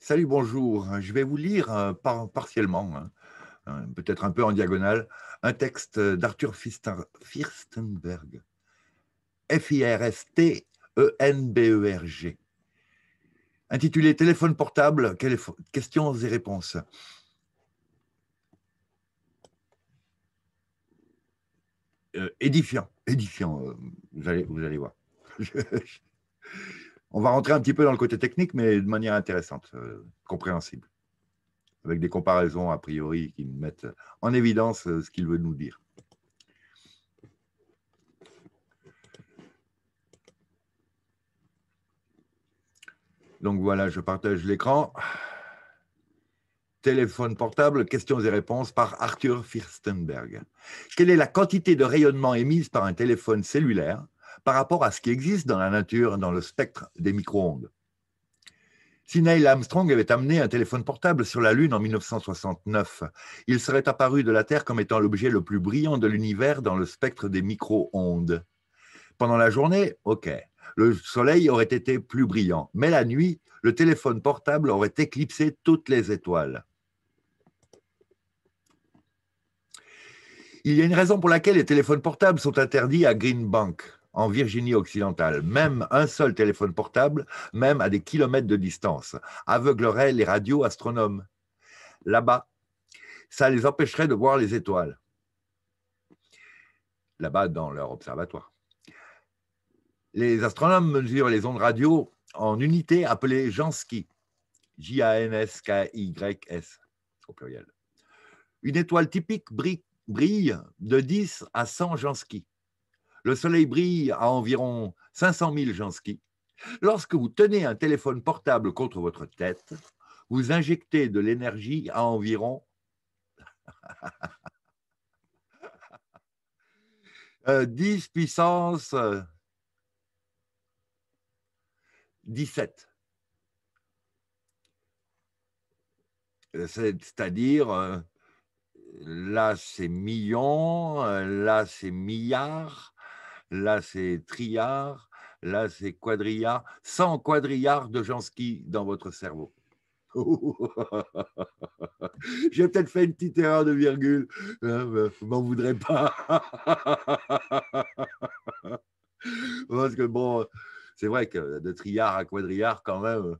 Salut, bonjour. Je vais vous lire euh, partiellement, hein, hein, peut-être un peu en diagonale, un texte d'Arthur Firstenberg. F-I-R-S-T-E-N-B-E-R-G. Intitulé Téléphone portable, questions et réponses. Euh, édifiant, édifiant, euh, vous allez, vous allez voir. On va rentrer un petit peu dans le côté technique, mais de manière intéressante, euh, compréhensible, avec des comparaisons a priori qui mettent en évidence euh, ce qu'il veut nous dire. Donc voilà, je partage l'écran. Téléphone portable, questions et réponses par Arthur Firstenberg. Quelle est la quantité de rayonnement émise par un téléphone cellulaire par rapport à ce qui existe dans la nature, dans le spectre des micro-ondes. Si Neil Armstrong avait amené un téléphone portable sur la Lune en 1969, il serait apparu de la Terre comme étant l'objet le plus brillant de l'univers dans le spectre des micro-ondes. Pendant la journée, ok, le Soleil aurait été plus brillant, mais la nuit, le téléphone portable aurait éclipsé toutes les étoiles. Il y a une raison pour laquelle les téléphones portables sont interdits à Green Bank en Virginie occidentale. Même un seul téléphone portable, même à des kilomètres de distance, aveuglerait les radios astronomes. Là-bas, ça les empêcherait de voir les étoiles. Là-bas, dans leur observatoire. Les astronomes mesurent les ondes radio en unités appelées Jansky, J-A-N-S-K-Y-S, au pluriel. Une étoile typique brille de 10 à 100 Jansky. Le soleil brille à environ 500 000 gens Lorsque vous tenez un téléphone portable contre votre tête, vous injectez de l'énergie à environ 10 euh, puissance 17. Euh, euh, c'est-à-dire, là c'est millions, là c'est milliards, là c'est Triard, là c'est Quadrillard, 100 quadrillards de gens qui dans votre cerveau. J'ai peut-être fait une petite erreur de virgule, euh, euh, m'en voudrez pas. Parce que bon, c'est vrai que de Triard à Quadrillard, quand même,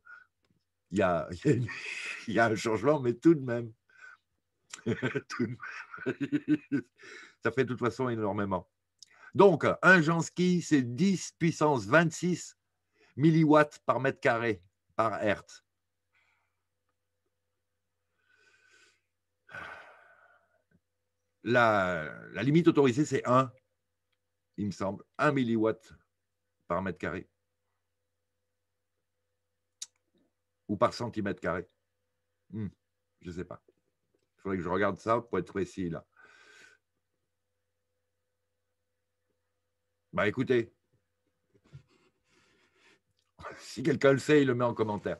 il y a, un changement, mais tout de même. Ça fait de toute façon énormément. Donc, un Jansky, c'est 10 puissance 26 milliwatts par mètre carré, par hertz. La, limite autorisée, c'est 1, il me semble, 1 milliwatt par mètre carré. Ou par centimètre carré. Hmm, je ne sais pas. Il faudrait que je regarde ça pour être précis là. Bah écoutez, si quelqu'un le sait, il le met en commentaire.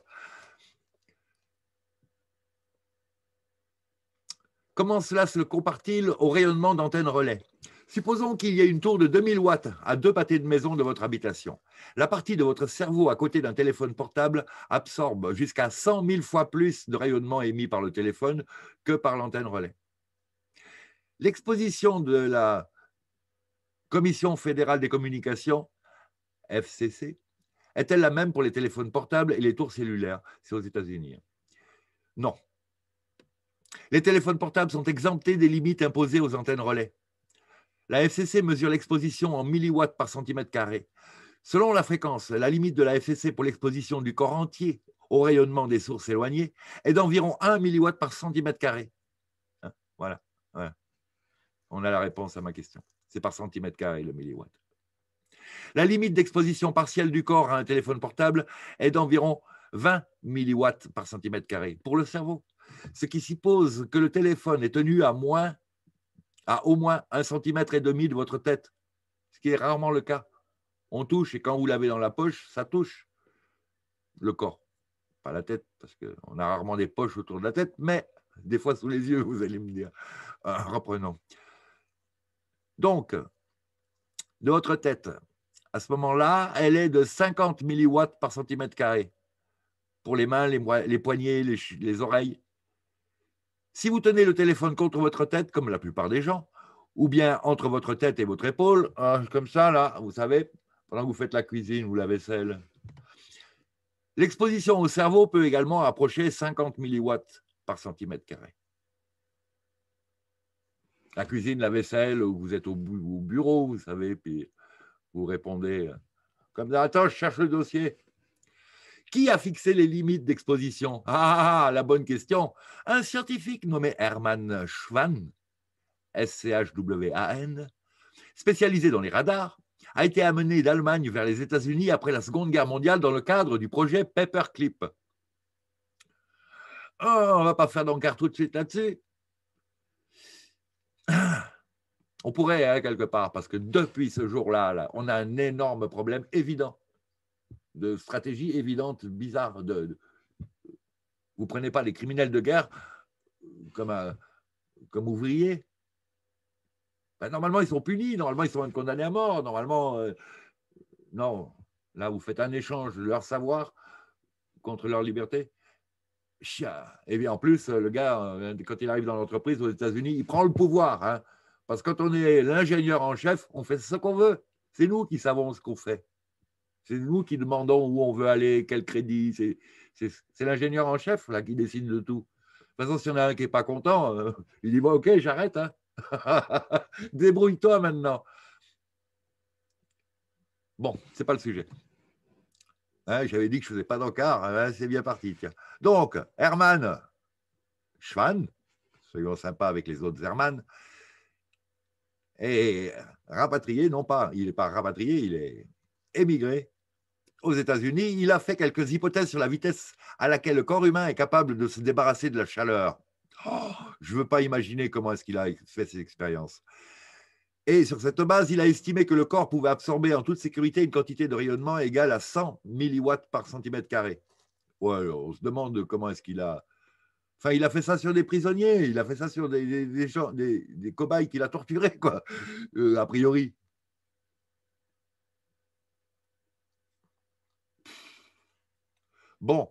Comment cela se compare-t-il au rayonnement d'antenne relais Supposons qu'il y ait une tour de 2000 watts à deux pâtés de maison de votre habitation. La partie de votre cerveau à côté d'un téléphone portable absorbe jusqu'à 100 000 fois plus de rayonnement émis par le téléphone que par l'antenne relais. L'exposition de la Commission fédérale des communications, FCC, est-elle la même pour les téléphones portables et les tours cellulaires C'est aux États-Unis. Non. Les téléphones portables sont exemptés des limites imposées aux antennes relais. La FCC mesure l'exposition en milliwatts par centimètre carré. Selon la fréquence, la limite de la FCC pour l'exposition du corps entier au rayonnement des sources éloignées est d'environ 1 milliwatt par centimètre carré. Hein, voilà, voilà. On a la réponse à ma question. C'est par centimètre carré le milliwatt. La limite d'exposition partielle du corps à un téléphone portable est d'environ 20 milliwatts par centimètre carré pour le cerveau, ce qui suppose que le téléphone est tenu à moins à au moins un centimètre et demi de votre tête, ce qui est rarement le cas. On touche et quand vous l'avez dans la poche, ça touche le corps, pas la tête, parce qu'on a rarement des poches autour de la tête, mais des fois sous les yeux, vous allez me dire. Euh, reprenons. Donc, de votre tête, à ce moment-là, elle est de 50 milliwatts par centimètre carré pour les mains, les, poignets, les, les oreilles. Si vous tenez le téléphone contre votre tête, comme la plupart des gens, ou bien entre votre tête et votre épaule, ah, comme ça, là, vous savez, pendant que vous faites la cuisine ou la vaisselle. L'exposition au cerveau peut également approcher 50 milliwatts par centimètre carré la cuisine, la vaisselle, vous êtes au, bureau, vous savez, puis vous répondez euh, comme ça, attends, je cherche le dossier. Qui a fixé les limites d'exposition Ah, ah, ah, ah la bonne question. Un scientifique nommé Hermann Schwann, S-C-H-W-A-N, spécialisé dans les radars, a été amené d'Allemagne vers les États-Unis après la Seconde Guerre mondiale dans le cadre du projet Paperclip. Oh, on ne va pas faire d'encart tout de suite là-dessus. On pourrait, hein, quelque part, parce que depuis ce jour-là, on a un énorme problème évident de stratégie évidente, bizarre. De, ne vous prenez pas les criminels de guerre euh, comme, comme ouvriers. Ben, normalement, ils sont punis, normalement, ils sont condamnés à mort, normalement, euh, non. Là, vous faites un échange de leur savoir contre leur liberté. Chia. Et eh bien, en plus, le gars, euh, quand il arrive dans l'entreprise aux États-Unis, il prend le pouvoir. Hein. Parce que quand on est l'ingénieur en chef, on fait ce qu'on veut. C'est nous qui savons ce qu'on fait. C'est nous qui demandons où on veut aller, quel crédit. C'est l'ingénieur en chef là, qui décide de tout. De toute façon, s'il y a un qui n'est pas content, euh, il dit bon, Ok, j'arrête. Hein. Débrouille-toi maintenant. Bon, ce n'est pas le sujet. Hein, j'avais dit que je ne faisais pas d'encart. Hein, c'est bien parti. Donc, Hermann Schwann, soyons sympas avec les autres Herman. Et rapatrié, non pas, il n'est pas rapatrié, il est émigré aux États-Unis. Il a fait quelques hypothèses sur la vitesse à laquelle le corps humain est capable de se débarrasser de la chaleur. Oh, je ne veux pas imaginer comment est-ce qu'il a fait ces expériences. Et sur cette base, il a estimé que le corps pouvait absorber en toute sécurité une quantité de rayonnement égale à 100 milliwatts par centimètre carré. Ouais, on se demande comment est-ce qu'il a Enfin, il a fait ça sur des prisonniers, il a fait ça sur des, des, cobayes qu'il a torturés, quoi, euh, a priori. Bon,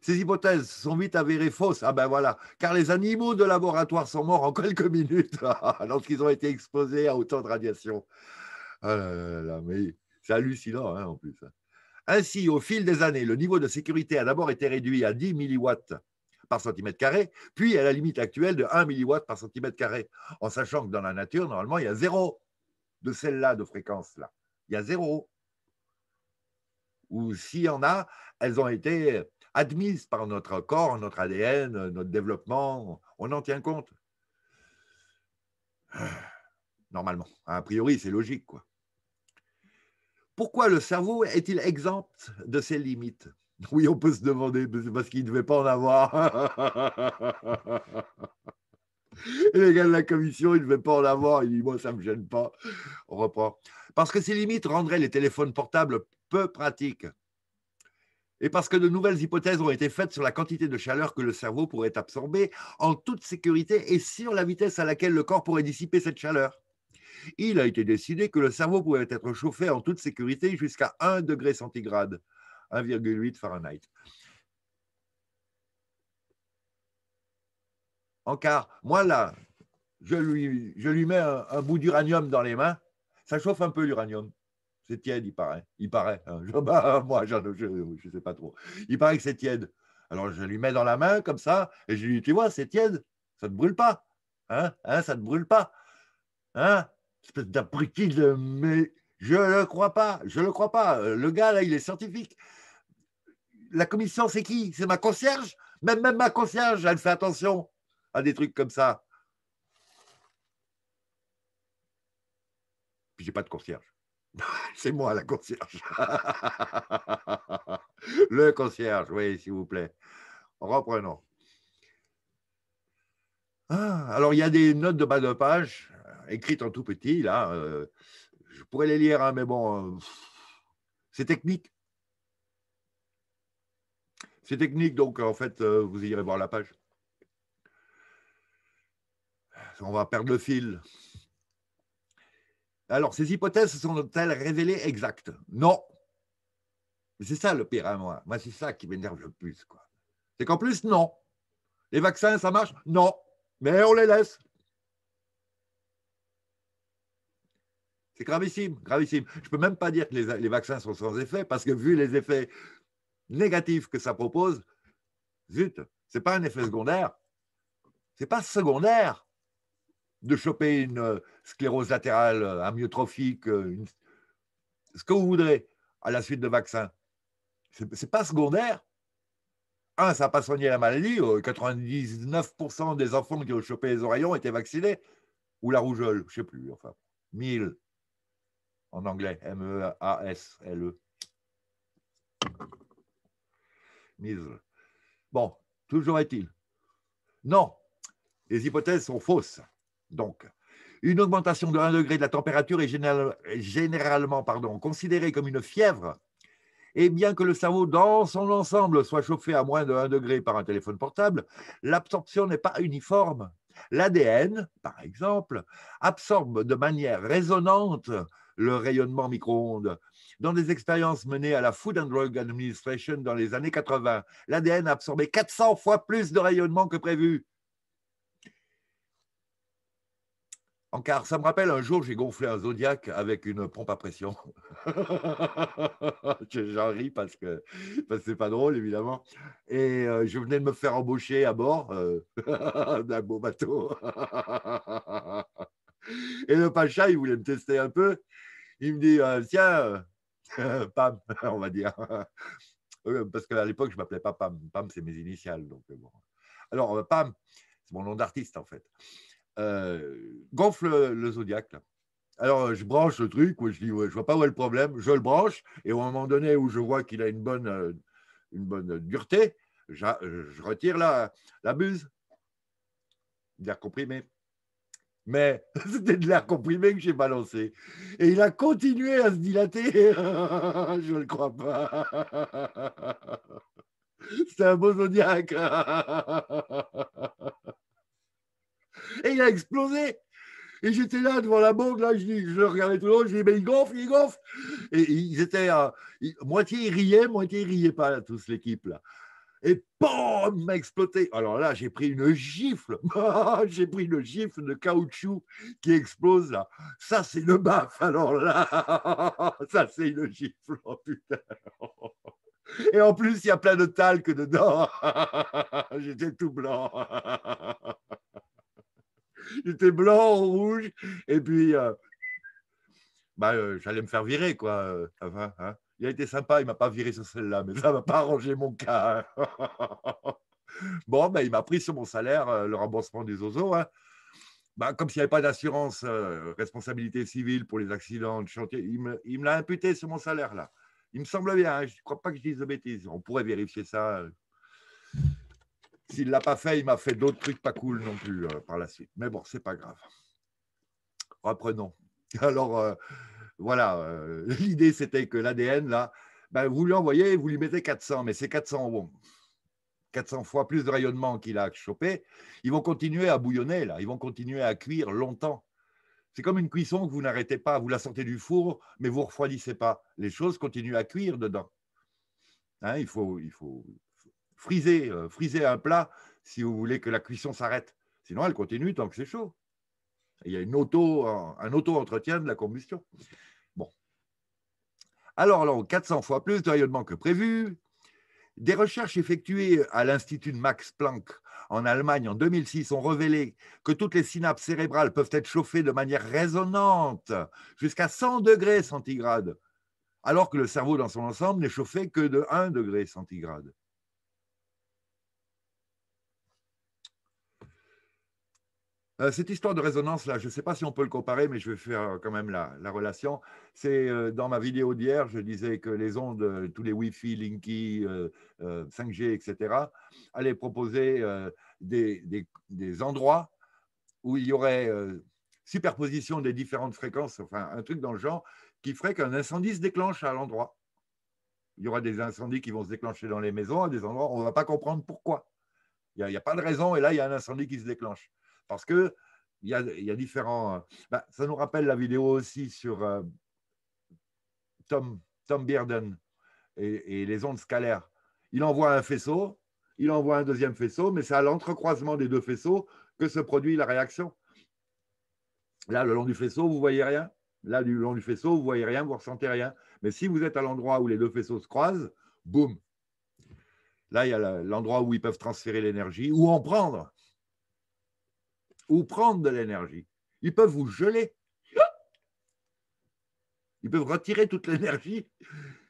ces hypothèses sont vite avérées fausses. Ah ben voilà, car les animaux de laboratoire sont morts en quelques minutes lorsqu'ils ont été exposés à autant de radiation. Ah là mais c'est hallucinant hein, en plus. Ainsi, au fil des années, le niveau de sécurité a d'abord été réduit à 10 milliwatts par centimètre carré, puis à la limite actuelle de 1 milliwatt par centimètre carré, en sachant que dans la nature, normalement, il y a zéro de celles là de fréquence-là. Il y a zéro. Ou s'il y en a, elles ont été admises par notre corps, notre ADN, notre développement. On en tient compte. Normalement. A priori, c'est logique. Quoi. Pourquoi le cerveau est-il exempt de ces limites Oui, on peut se demander, parce qu'il ne devait pas en avoir. les gars de la commission, il ne devait pas en avoir. Il dit, moi, ça ne me gêne pas. On reprend. Parce que ces limites rendraient les téléphones portables peu pratiques. Et parce que de nouvelles hypothèses ont été faites sur la quantité de chaleur que le cerveau pourrait absorber en toute sécurité et sur la vitesse à laquelle le corps pourrait dissiper cette chaleur. Il a été décidé que le cerveau pouvait être chauffé en toute sécurité jusqu'à 1 degré centigrade. 1,8 Fahrenheit. Encore. moi là, je lui, je lui mets un, bout d'uranium dans les mains, ça chauffe un peu l'uranium. C'est tiède, il paraît. Il paraît. Hein. Bah, moi, je ne sais pas trop. Il paraît que c'est tiède. Alors, je lui mets dans la main, comme ça, et je lui dis, tu vois, c'est tiède, ça ne brûle pas. Hein, hein ça ne brûle pas. Hein Espèce d'abruti Mais je ne le crois pas, je ne le crois pas. Euh, le gars, là, il est scientifique la commission, c'est qui C'est ma concierge même, même ma concierge, elle fait attention à des trucs comme ça. Puis j'ai pas de concierge. c'est moi la concierge. Le concierge, oui, s'il vous plaît. Reprenons. Ah, alors, il y a des notes de bas de page, euh, écrites en tout petit, là. Euh, je pourrais les lire, hein, mais bon, euh, c'est technique. C'est technique, donc en fait, euh, vous irez voir la page. On va perdre le fil. Alors, ces hypothèses sont-elles révélées exactes Non. C'est ça le pire à hein, moi. Moi, c'est ça qui m'énerve le plus. C'est qu'en plus, non. Les vaccins, ça marche Non. Mais on les laisse. C'est gravissime, gravissime. Je ne peux même pas dire que les, les, vaccins sont sans effet, parce que vu les effets négatif que ça propose, zut, c'est pas un effet secondaire. C'est pas secondaire de choper une euh, sclérose latérale euh, amyotrophique, euh, ce que vous voudrez à la suite de vaccins. C'est pas secondaire. Un, ça n'a pas soigné la maladie. 99% des enfants qui ont chopé les oreillons étaient vaccinés. Ou la rougeole, je ne sais plus. Enfin, 1000 en anglais, M-E-A-S-L-E. e a s l e Bon, toujours est-il. Non, les hypothèses sont fausses. Donc, une augmentation de 1 degré de la température est généralement pardon, considérée comme une fièvre. Et bien que le cerveau dans son ensemble soit chauffé à moins de 1 degré par un téléphone portable, l'absorption n'est pas uniforme. L'ADN, par exemple, absorbe de manière résonante le rayonnement micro-ondes dans des expériences menées à la Food and Drug Administration dans les années 80, l'ADN a absorbé 400 fois plus de rayonnement que prévu. En car ça me rappelle un jour, j'ai gonflé un Zodiac avec une pompe à pression. J'en ris parce que ce c'est pas drôle, évidemment. Et euh, je venais de me faire embaucher à bord euh, d'un beau bateau. Et le pacha, il voulait me tester un peu. Il me dit euh, Tiens, euh, Pam, on va dire. Euh, parce qu'à l'époque, je ne m'appelais pas Pam. Pam, c'est mes initiales. Donc euh, bon. Alors, Pam, c'est mon nom d'artiste, en fait. gonfle le, zodiaque. Alors, je branche le truc, où je dis, je vois pas où est le problème, je le branche, et au moment donné où je vois qu'il a une bonne, une bonne dureté, je retire la, la buse, bien comprimé mais c'était de l'air comprimé que j'ai balancé. Et il a continué à se dilater. Je ne le crois pas. C'était un beau zodiaque Et il a explosé. Et j'étais là devant la banque, là, je, je regardais tout le monde, je dis, mais il gonfle, il gonfle. Et ils étaient, moitié ils riaient, moitié ils riaient pas, tous l'équipe, là et POM il m'a explosé. Alors là, j'ai pris une gifle. j'ai pris une gifle de caoutchouc qui explose là. Ça, c'est le baf. Alors là, ça, c'est une gifle. Oh putain. Et en plus, il y a plein de talc dedans. J'étais tout blanc. J'étais blanc, rouge. Et puis, euh, bah, euh, j'allais me faire virer, quoi. va euh, hein il a été sympa, il m'a pas viré sur celle-là, mais ça va pas arranger mon cas. Hein. bon, ben, il m'a pris sur mon salaire euh, le remboursement des oiseaux. Hein. Bah, comme s'il n'y avait pas d'assurance euh, responsabilité civile pour les accidents de chantier, il me l'a imputé sur mon salaire là. Il me semble bien, hein, je ne crois pas que je dise de bêtises. On pourrait vérifier ça. Euh. S'il ne l'a pas fait, il m'a fait d'autres trucs pas cool non plus par la suite. Mais bon, c'est pas grave. Reprenons. Alors, voilà, euh, l'idée c'était que l'ADN, là, ben, vous lui envoyez, vous lui mettez 400, mais c'est 400, 400 fois plus de rayonnement qu'il a chopé, ils vont continuer à bouillonner, là, ils vont continuer à cuire longtemps. C'est comme une cuisson que vous n'arrêtez pas, vous la sortez du four, mais vous ne refroidissez pas. Les choses continuent à cuire dedans. Hein, il faut, friser, euh, friser un plat si vous voulez que la cuisson s'arrête. Sinon, elle continue tant que c'est chaud. Il y a une auto, un auto-entretien de la combustion. Alors, 400 fois plus de rayonnement que prévu. Des recherches effectuées à l'Institut Max Planck en Allemagne en 2006 ont révélé que toutes les synapses cérébrales peuvent être chauffées de manière résonante jusqu'à 100 degrés centigrades, alors que le cerveau dans son ensemble n'est chauffé que de 1 degré centigrade. Euh, cette histoire de résonance-là, je ne sais pas si on peut le comparer, mais je vais faire euh, quand même la, relation. C'est euh, dans ma vidéo d'hier, je disais que les ondes, tous les Wi-Fi, Linky, 5G, etc., allaient proposer des, endroits où il y aurait superposition des différentes fréquences, enfin un truc dans le genre, qui ferait qu'un incendie se déclenche à l'endroit. Il y aura des incendies qui vont se déclencher dans les maisons, à des endroits où on ne va pas comprendre pourquoi. Il n'y a, pas de raison, et là, il y a un incendie qui se déclenche. Parce que il y a, différents. Euh, bah, ça nous rappelle la vidéo aussi sur euh, Tom, Tom Bearden et, les ondes scalaires. Il envoie un faisceau, il envoie un deuxième faisceau, mais c'est à l'entrecroisement des deux faisceaux que se produit la réaction. Là, le long du faisceau, vous ne voyez rien. Là, du long du faisceau, vous ne voyez rien, vous ne ressentez rien. Mais si vous êtes à l'endroit où les deux faisceaux se croisent, boum. Là, il y a l'endroit où ils peuvent transférer l'énergie ou en prendre ou prendre de l'énergie. Ils peuvent vous geler. Ils peuvent retirer toute l'énergie.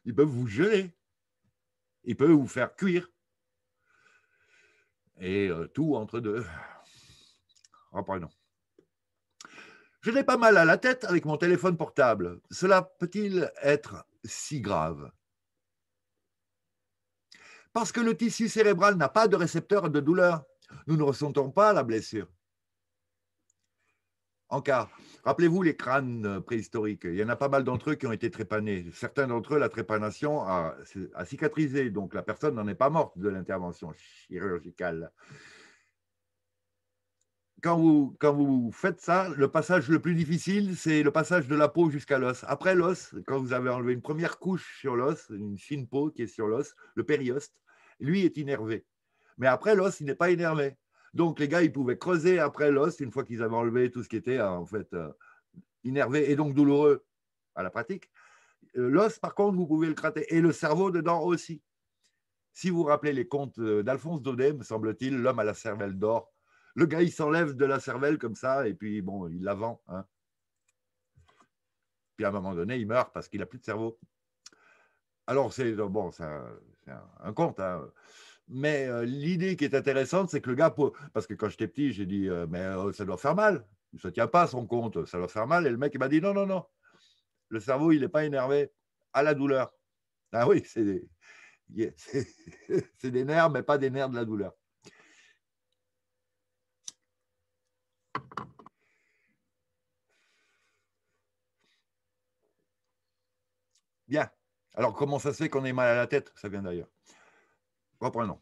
Ils peuvent vous geler. Ils peuvent vous faire cuire. Et euh, tout entre deux. Oh, Reprenons. Je n'ai pas mal à la tête avec mon téléphone portable. Cela peut-il être si grave Parce que le tissu cérébral n'a pas de récepteur de douleur. Nous ne ressentons pas la blessure en cas, Rappelez-vous les crânes euh, préhistoriques. Il y en a pas mal d'entre eux qui ont été trépanés. Certains d'entre eux, la trépanation a, cicatrisé, donc la personne n'en est pas morte de l'intervention chirurgicale. Quand vous, faites ça, le passage le plus difficile, c'est le passage de la peau jusqu'à l'os. Après l'os, quand vous avez enlevé une première couche sur l'os, une fine peau qui est sur l'os, le périoste, lui est innervé. Mais après l'os, il n'est pas énervé. Donc les gars, ils pouvaient creuser après l'os une fois qu'ils avaient enlevé tout ce qui était euh, en fait euh, innervé et donc douloureux à la pratique. Euh, l'os, par contre, vous pouvez le crater et le cerveau dedans aussi. Si vous rappelez les contes d'Alphonse Daudet, me semble-t-il, l'homme à la cervelle d'or, le gars, il s'enlève de la cervelle comme ça et puis bon, il la vend. Hein. Puis à un moment donné, il meurt parce qu'il a plus de cerveau. Alors, c'est bon, un, un, conte. Hein. Mais euh, l'idée qui est intéressante, c'est que le gars, parce que quand j'étais petit, j'ai dit, euh, mais oh, ça doit faire mal, il ne se tient pas à son compte, ça doit faire mal. Et le mec, il m'a dit, non, non, non, le cerveau, il n'est pas énervé à la douleur. Ah oui, c'est des... c'est des nerfs, mais pas des nerfs de la douleur. Bien. Alors, comment ça se fait qu'on ait mal à la tête Ça vient d'ailleurs. Reprenons.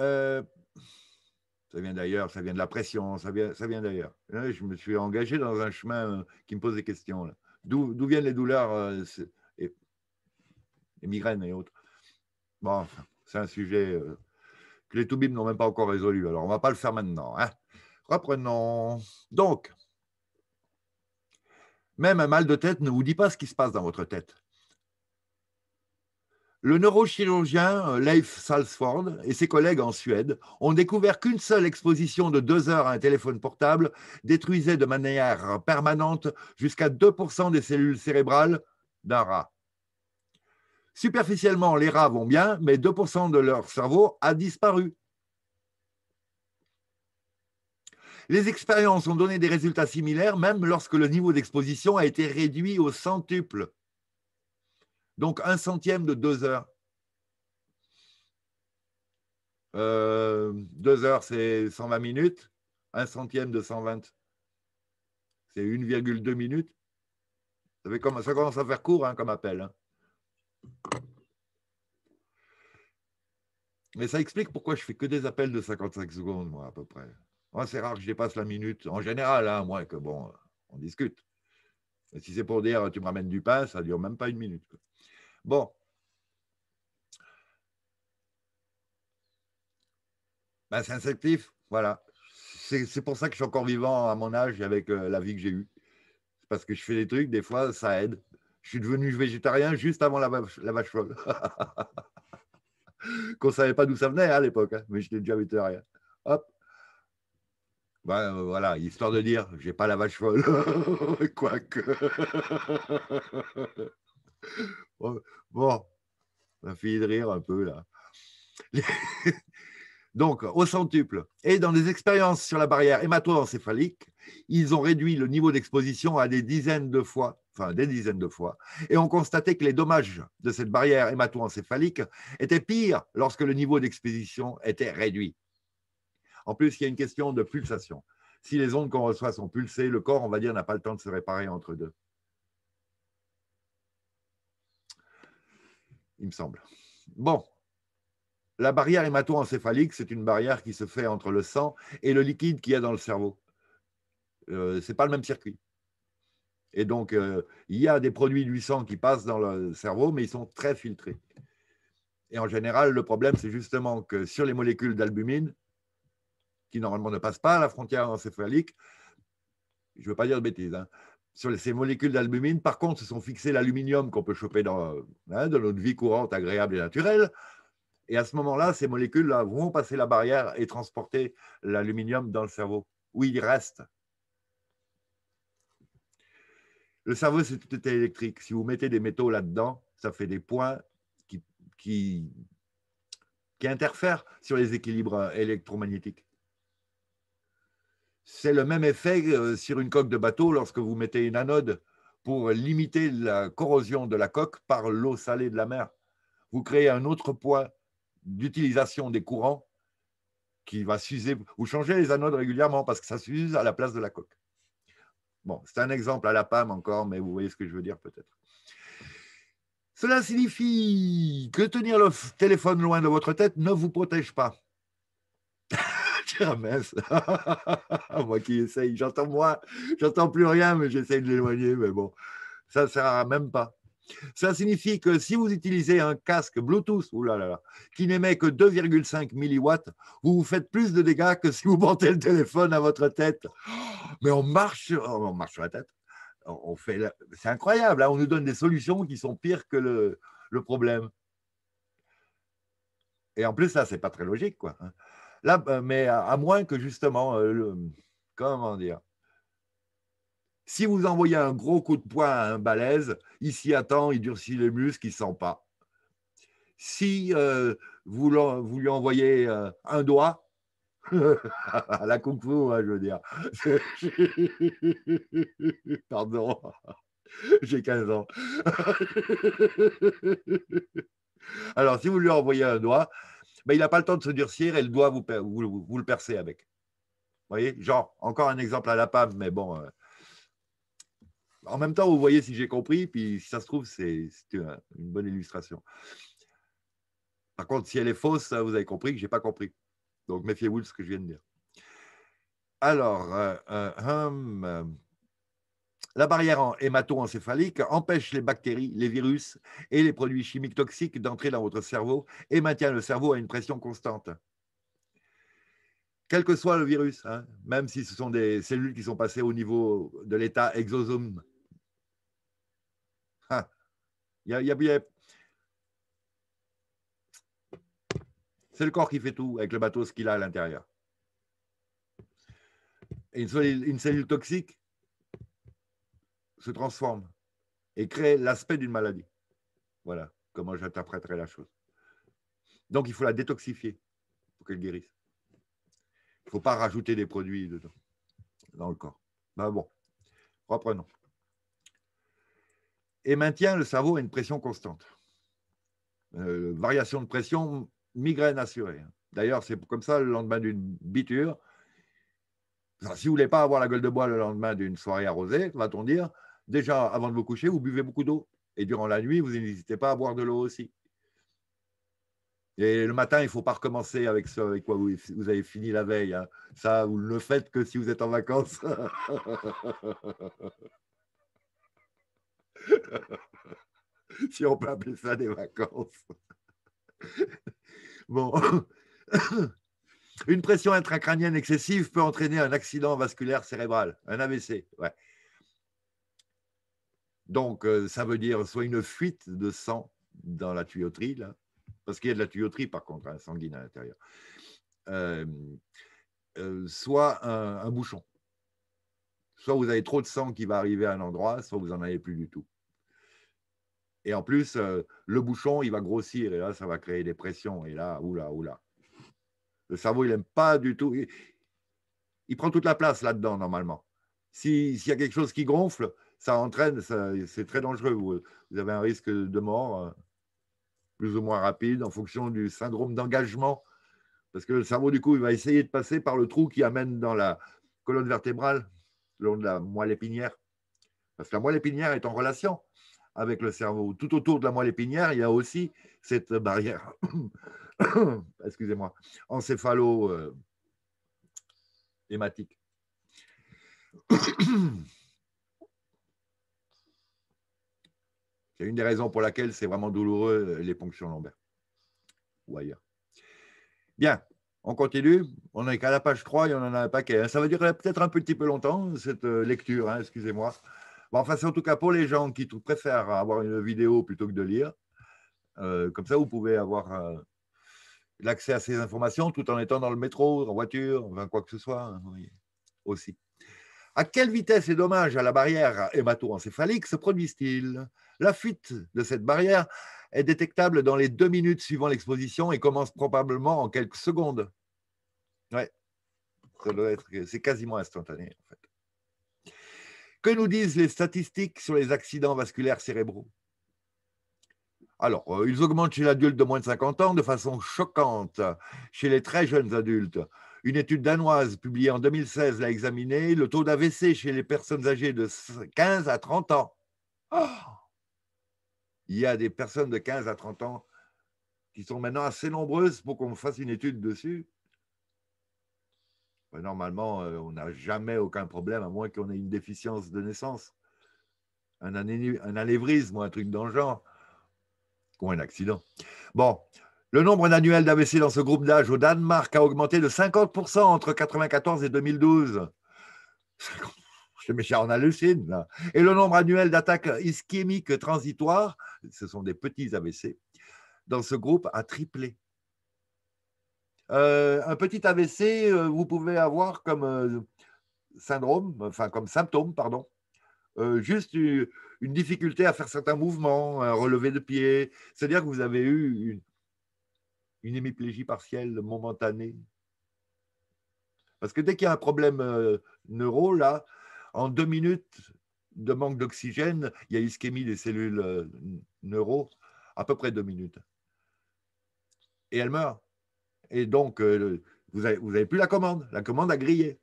Euh, ça vient d'ailleurs, ça vient de la pression, ça vient, ça vient d'ailleurs. Je me suis engagé dans un chemin euh, qui me pose des questions. D'où viennent les douleurs, euh, et, les migraines et autres Bon, c'est un sujet que les Toubibs n'ont même pas encore résolu, alors on ne va pas le faire maintenant. Hein. Reprenons. Donc, même un mal de tête ne vous dit pas ce qui se passe dans votre tête. Le neurochirurgien euh, Leif Salsford et ses collègues en Suède ont découvert qu'une seule exposition de deux heures à un téléphone portable détruisait de manière permanente jusqu'à 2% des cellules cérébrales d'un rat. Superficiellement, les rats vont bien, mais 2% de leur cerveau a disparu. Les expériences ont donné des résultats similaires même lorsque le niveau d'exposition a été réduit au centuple. Donc un centième de deux heures. Euh, deux heures, c'est 120 minutes. Un centième de 120, c'est 1,2 minutes. Ça, comme, ça commence à faire court hein, comme appel. Hein. Mais ça explique pourquoi je fais que des appels de 55 secondes, moi, à peu près. c'est rare que je dépasse la minute, en général, à hein, moi, que bon, on discute. Si c'est pour dire tu me ramènes du pain, ça ne dure même pas une minute. Bon. Ben, c'est instinctif, voilà. C'est pour ça que je suis encore vivant à mon âge avec euh, la vie que j'ai eue. Parce que je fais des trucs, des fois, ça aide. Je suis devenu végétarien juste avant la, vache, la vache folle. Qu'on ne savait pas d'où ça venait hein, à l'époque, hein, mais j'étais déjà végétarien. Hop, bah, euh, voilà, histoire de dire, j'ai pas la vache folle, quoique. Oh, bon, on a fini de rire un peu là. Donc, au centuple et dans des expériences sur la barrière hémato-encéphalique, ils ont réduit le niveau d'exposition à des dizaines de fois, enfin des dizaines de fois, et ont constaté que les dommages de cette barrière hémato-encéphalique étaient pires lorsque le niveau d'exposition était réduit. En plus, il y a une question de pulsation. Si les ondes qu'on reçoit sont pulsées, le corps, on va dire, n'a pas le temps de se réparer entre deux. Il me semble. Bon. La barrière hémato-encéphalique, c'est une barrière qui se fait entre le sang et le liquide qu'il y a dans le cerveau. Euh, ce n'est pas le même circuit. Et donc, euh, il y a des produits du sang qui passent dans le cerveau, mais ils sont très filtrés. Et en général, le problème, c'est justement que sur les molécules d'albumine, qui normalement ne passent pas à la frontière encéphalique, je ne veux pas dire de bêtises, hein. sur ces molécules d'albumine, par contre, se sont fixés l'aluminium qu'on peut choper hein, dans, notre vie courante, agréable et naturelle. Et à ce moment-là, ces molécules-là vont passer la barrière et transporter l'aluminium dans le cerveau, où il reste. Le cerveau, c'est tout électrique. Si vous mettez des métaux là-dedans, ça fait des points qui interfèrent sur les équilibres électromagnétiques. C'est le même effet euh, sur une coque de bateau lorsque vous mettez une anode pour limiter la corrosion de la coque par l'eau salée de la mer. Vous créez un autre point d'utilisation des courants qui va s'user. Vous changez les anodes régulièrement parce que ça s'use à la place de la coque. Bon, c'est un exemple à la PAM encore, mais vous voyez ce que je veux dire peut-être. Cela signifie que tenir le téléphone loin de votre tête ne vous protège pas à moi qui essaye, j'entends moi, j'entends plus rien, mais j'essaye de l'éloigner, mais bon, ça ne sert à même pas. Ça signifie que si vous utilisez un casque Bluetooth oulala, là qui n'émet que 2,5 milliwatts, vous vous faites plus de dégâts que si vous portez le téléphone à votre tête. Mais on marche, oh, on marche sur la tête. On fait, c'est incroyable. Hein, on nous donne des solutions qui sont pires que le, le problème. Et en plus, ça, c'est pas très logique, quoi. Hein. Là, euh, mais à, moins que justement, euh, comment dire, si vous envoyez un gros coup de poing à un balèze, il s'y attend, il durcit les muscles, il ne sent pas. Si euh, vous, lui envoyez un doigt, à la coucou, hein, je veux dire. Pardon, j'ai 15 ans. Alors, si vous lui envoyez un doigt, mais ben, il n'a pas le temps de se durcir et doit vous, vous, le percer avec. Vous voyez, genre, encore un exemple à la pâme, mais bon. Euh. en même temps, vous voyez si j'ai compris, puis si ça se trouve, c'est une bonne illustration. Par contre, si elle est fausse, vous avez compris que je n'ai pas compris. Donc, méfiez-vous de ce que je viens de dire. Alors, euh, euh, hum, la barrière hémato-encéphalique empêche les bactéries, les virus et les produits chimiques toxiques d'entrer dans votre cerveau et maintient le cerveau à une pression constante. Quel que soit le virus, hein, même si ce sont des cellules qui sont passées au niveau de l'état exosome. C'est le corps qui fait tout avec le bateau, ce qu'il a à l'intérieur. une cellule toxique, se transforme et crée l'aspect d'une maladie. Voilà comment j'interpréterai la chose. Donc, il faut la détoxifier pour qu'elle guérisse. Il ne faut pas rajouter des produits dedans, dans le corps. Ben bon, reprenons. Et maintient le cerveau à une pression constante. Euh, variation de pression, migraine assurée. D'ailleurs, c'est comme ça le lendemain d'une biture. si vous ne voulez pas avoir la gueule de bois le lendemain d'une soirée arrosée, va-t-on dire, déjà, avant de vous coucher, vous buvez beaucoup d'eau. Et durant la nuit, vous n'hésitez pas à boire de l'eau aussi. Et le matin, il ne faut pas recommencer avec ce avec quoi vous, avez fini la veille. Hein. Ça, vous ne le faites que si vous êtes en vacances. si on peut appeler ça des vacances. bon. Une pression intracrânienne excessive peut entraîner un accident vasculaire cérébral, un AVC. Ouais. Donc, euh, ça veut dire soit une fuite de sang dans la tuyauterie, là, parce qu'il y a de la tuyauterie par contre, un hein, sanguine à l'intérieur, euh, euh, soit un, bouchon. Soit vous avez trop de sang qui va arriver à un endroit, soit vous n'en avez plus du tout. Et en plus, le bouchon, il va grossir, et là, ça va créer des pressions, et là, oula, oula. Le cerveau, il n'aime pas du tout. Il, prend toute la place là-dedans, normalement. S'il y a quelque chose qui gonfle, ça entraîne, c'est très dangereux. Vous, avez un risque de mort euh, plus ou moins rapide en fonction du syndrome d'engagement. Parce que le cerveau, du coup, il va essayer de passer par le trou qui amène dans la colonne vertébrale, le long de la moelle épinière. Parce que la moelle épinière est en relation avec le cerveau. Tout autour de la moelle épinière, il y a aussi cette barrière, excusez-moi, encéphalo-hématique. Euh, C'est une des raisons pour laquelle c'est vraiment douloureux euh, les ponctions lombaires ou ailleurs. Bien, on continue. On n'est qu'à la page 3 et on en a un paquet. Hein. Ça va durer peut-être un petit peu longtemps, cette euh, lecture, hein, excusez-moi. enfin, c'est en tout cas pour les gens qui préfèrent avoir une vidéo plutôt que de lire. Euh, comme ça, vous pouvez avoir l'accès à ces informations tout en étant dans le métro, en voiture, enfin, quoi que ce soit hein, aussi. À quelle vitesse les dommages à la barrière hémato-encéphalique se produisent-ils la fuite de cette barrière est détectable dans les deux minutes suivant l'exposition et commence probablement en quelques secondes. Ouais, être, c'est quasiment instantané en fait. Que nous disent les statistiques sur les accidents vasculaires cérébraux alors, euh, ils augmentent chez l'adulte de moins de 50 ans de façon choquante chez les très jeunes adultes. Une étude danoise publiée en 2016 l'a examiné, le taux d'AVC chez les personnes âgées de 15 à 30 ans. Ah il y a des personnes de 15 à 30 ans qui sont maintenant assez nombreuses pour qu'on fasse une étude dessus. Ben, normalement, euh, on n'a jamais aucun problème, à moins qu'on ait une déficience de naissance, un, un anévrisme ou un truc dans le genre, ou un accident. Bon, le nombre annuel d'AVC dans ce groupe d'âge au Danemark a augmenté de 50% entre 1994 et 2012. 50% mais on hallucine. Et le nombre annuel d'attaques ischémiques transitoires, ce sont des petits AVC, dans ce groupe a triplé. Euh, un petit AVC, euh, vous pouvez avoir comme euh, syndrome, enfin comme symptôme, pardon, juste une, difficulté à faire certains mouvements, un relevé de pied. C'est-à-dire que vous avez eu une, hémiplégie partielle momentanée. Parce que dès qu'il y a un problème neuro, là, en deux minutes de manque d'oxygène, il y a ischémie des cellules euh, neuro, à peu près deux minutes. Et elle meurt. Et donc, euh, vous n'avez avez plus la commande. La commande a grillé.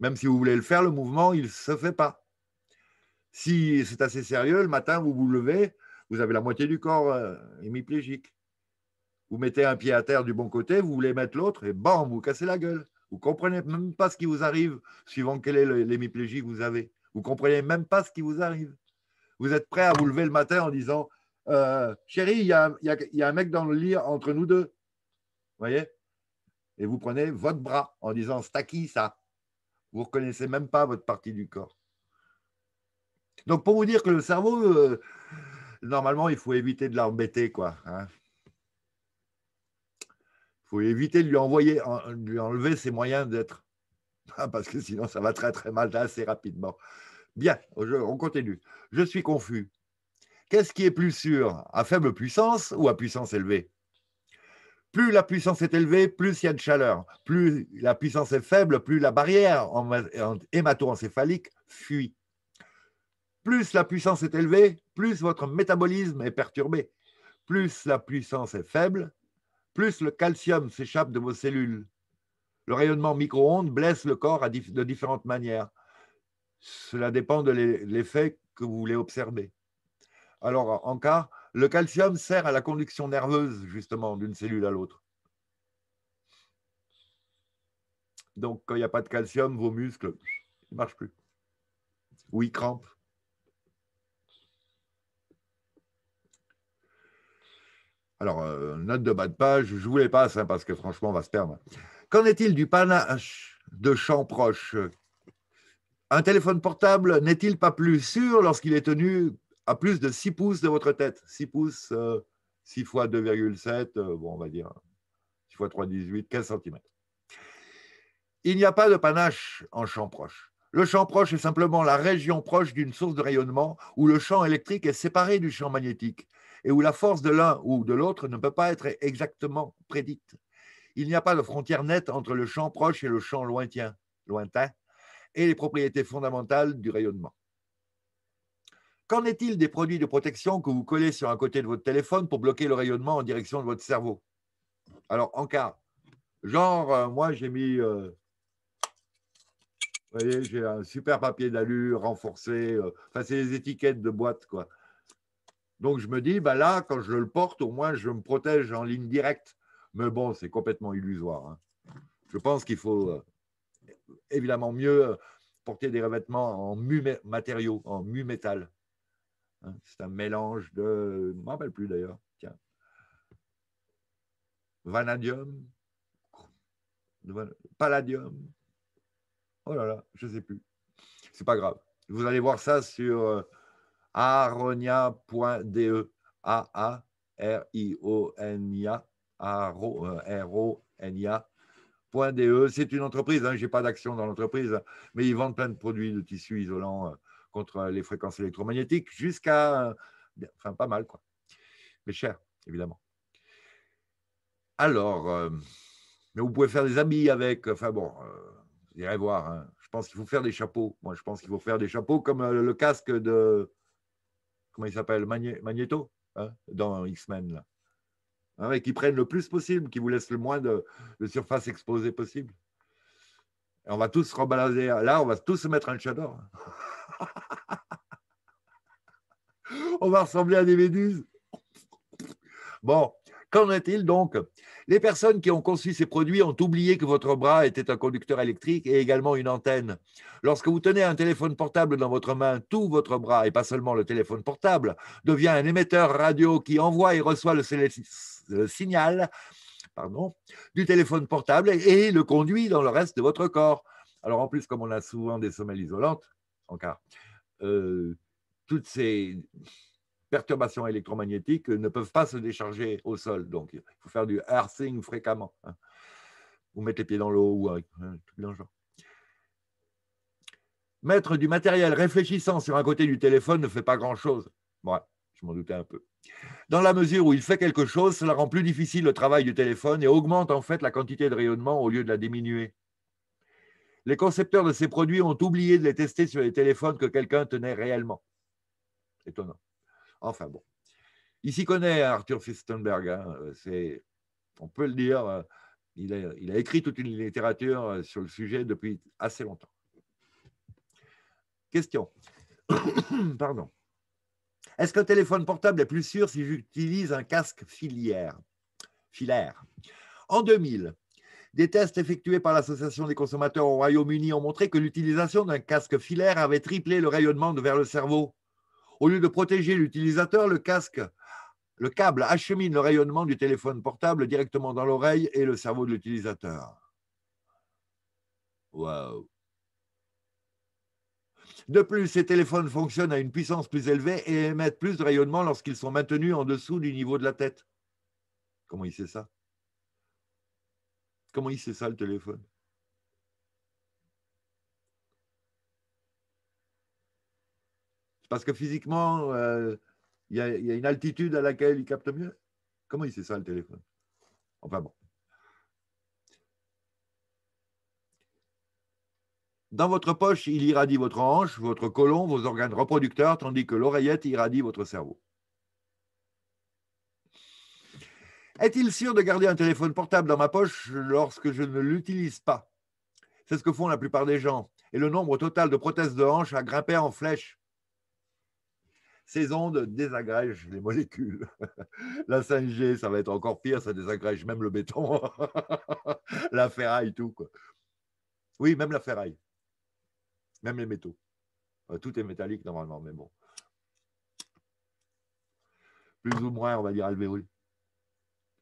Même si vous voulez le faire, le mouvement, il ne se fait pas. Si c'est assez sérieux, le matin, vous vous levez, vous avez la moitié du corps euh, hémiplégique. Vous mettez un pied à terre du bon côté, vous voulez mettre l'autre, et bam, vous cassez la gueule. Vous ne comprenez même pas ce qui vous arrive suivant quelle est l'hémiplégie que vous avez. Vous ne comprenez même pas ce qui vous arrive. Vous êtes prêt à vous lever le matin en disant Chéri, euh, Chérie, il y, a, un mec dans le lit entre nous deux. voyez Et vous prenez votre bras en disant C'est qui ça Vous ne reconnaissez même pas votre partie du corps. Donc, pour vous dire que le cerveau, euh, normalement, il faut éviter de l'embêter, quoi. Hein faut éviter de lui, envoyer, lui enlever ses moyens d'être. Ah, parce que sinon, ça va très très mal assez rapidement. Bien, on continue. Je suis confus. Qu'est-ce qui est plus sûr À faible puissance ou à puissance élevée Plus la puissance est élevée, plus il y a de chaleur. Plus la puissance est faible, plus la barrière hématoencéphalique fuit. Plus la puissance est élevée, plus votre métabolisme est perturbé. Plus la puissance est faible, plus le calcium s'échappe de vos cellules. Le rayonnement micro-ondes blesse le corps de différentes manières. Cela dépend de l'effet que vous voulez observer. Alors, en cas, le calcium sert à la conduction nerveuse, justement, d'une cellule à l'autre. Donc, quand il n'y a pas de calcium, vos muscles ne marchent plus. Ou ils crampent. Alors, euh, note de bas de page, je vous les passe parce que franchement, on va se perdre. Qu'en est-il du panache de champ proche Un téléphone portable n'est-il pas plus sûr lorsqu'il est tenu à plus de 6 pouces de votre tête 6 pouces, 6 euh, fois 2,7, euh, bon, on va dire 6 fois 3,18, 15 cm. Il n'y a pas de panache en champ proche. Le champ proche est simplement la région proche d'une source de rayonnement où le champ électrique est séparé du champ magnétique et où la force de l'un ou de l'autre ne peut pas être exactement prédite. Il n'y a pas de frontière nette entre le champ proche et le champ lointain, lointain et les propriétés fondamentales du rayonnement. Qu'en est-il des produits de protection que vous collez sur un côté de votre téléphone pour bloquer le rayonnement en direction de votre cerveau Alors, en cas, genre, euh, moi j'ai mis euh, vous voyez, j'ai un super papier d'allure renforcé. Euh, enfin, c'est les étiquettes de boîte, quoi. Donc, je me dis, bah, là, quand je le porte, au moins, je me protège en ligne directe. Mais bon, c'est complètement illusoire. Hein. Je pense qu'il faut euh, évidemment mieux euh, porter des revêtements en mu matériaux, en mu métal. Hein. C'est un mélange de. Je ne me rappelle plus d'ailleurs. Tiens. Vanadium, palladium, Oh là là, je ne sais plus. C'est pas grave. Vous allez voir ça sur euh, aronia.de. A-A-R-I-O-N-I-A. a r o n i C'est une entreprise. Hein, je n'ai pas d'action dans l'entreprise, mais ils vendent plein de produits de tissu isolant euh, contre les fréquences électromagnétiques jusqu'à. Euh, enfin, pas mal, quoi. Mais cher, évidemment. Alors, mais vous pouvez faire des habits avec. Enfin, bon. Vous irez voir. Hein. Je pense qu'il faut faire des chapeaux. Moi, je pense qu'il faut faire des chapeaux comme euh, le casque de. Comment il s'appelle Magneto hein, dans X-Men. Là. Hein, qui prennent le plus possible, qui vous laissent le moins de, surface exposée possible. on va tous se rebalader. Là, on va tous se mettre un chador. on va ressembler à des méduses. Bon, Qu'en est-il donc Les personnes qui ont conçu ces produits ont oublié que votre bras était un conducteur électrique et également une antenne. Lorsque vous tenez un téléphone portable dans votre main, tout votre bras, et pas seulement le téléphone portable, devient un émetteur radio qui envoie et reçoit le, signal pardon, du téléphone portable et le conduit dans le reste de votre corps. Alors en plus, comme on a souvent des semelles isolantes, en cas, euh, toutes ces perturbations électromagnétiques ne peuvent pas se décharger au sol. Donc, il faut faire du earthing fréquemment. Hein. Ou mettre les pieds dans l'eau ou hein, genre. Mettre du matériel réfléchissant sur un côté du téléphone ne fait pas grand-chose. Moi, je m'en doutais un peu. Dans la mesure où il fait quelque chose, cela rend plus difficile le travail du téléphone et augmente en fait la quantité de rayonnement au lieu de la diminuer. Les concepteurs de ces produits ont oublié de les tester sur les téléphones que quelqu'un tenait réellement. Étonnant. Enfin bon. Il s'y connaît, hein, Arthur Fistenberg. Hein. Euh, c'est, on peut le dire. Euh, il a, écrit toute une littérature euh, sur le sujet depuis assez longtemps. Question. Pardon. Est-ce qu'un téléphone portable est plus sûr si j'utilise un casque filière, filaire En 2000, des tests effectués par l'Association des consommateurs au Royaume-Uni ont montré que l'utilisation d'un casque filaire avait triplé le rayonnement vers le cerveau au lieu de protéger l'utilisateur, le casque, le câble achemine le rayonnement du téléphone portable directement dans l'oreille et le cerveau de l'utilisateur. Waouh de plus, ces téléphones fonctionnent à une puissance plus élevée et émettent plus de rayonnement lorsqu'ils sont maintenus en dessous du niveau de la tête. Comment il sait ça Comment il sait ça le téléphone parce que physiquement, euh, il y, y, a une altitude à laquelle il capte mieux. Comment il sait ça, le téléphone Enfin bon. Dans votre poche, il irradie votre hanche, votre colon, vos organes reproducteurs, tandis que l'oreillette irradie votre cerveau. Est-il sûr de garder un téléphone portable dans ma poche lorsque je ne l'utilise pas C'est ce que font la plupart des gens. Et le nombre total de prothèses de hanche a grimpé en flèche. Ces ondes désagrègent les molécules. La 5G, ça va être encore pire, ça désagrège même le béton, la ferraille, tout. Oui, même la ferraille, même les métaux. Euh, tout est métallique normalement, mais bon. Plus ou moins, on va dire alvéru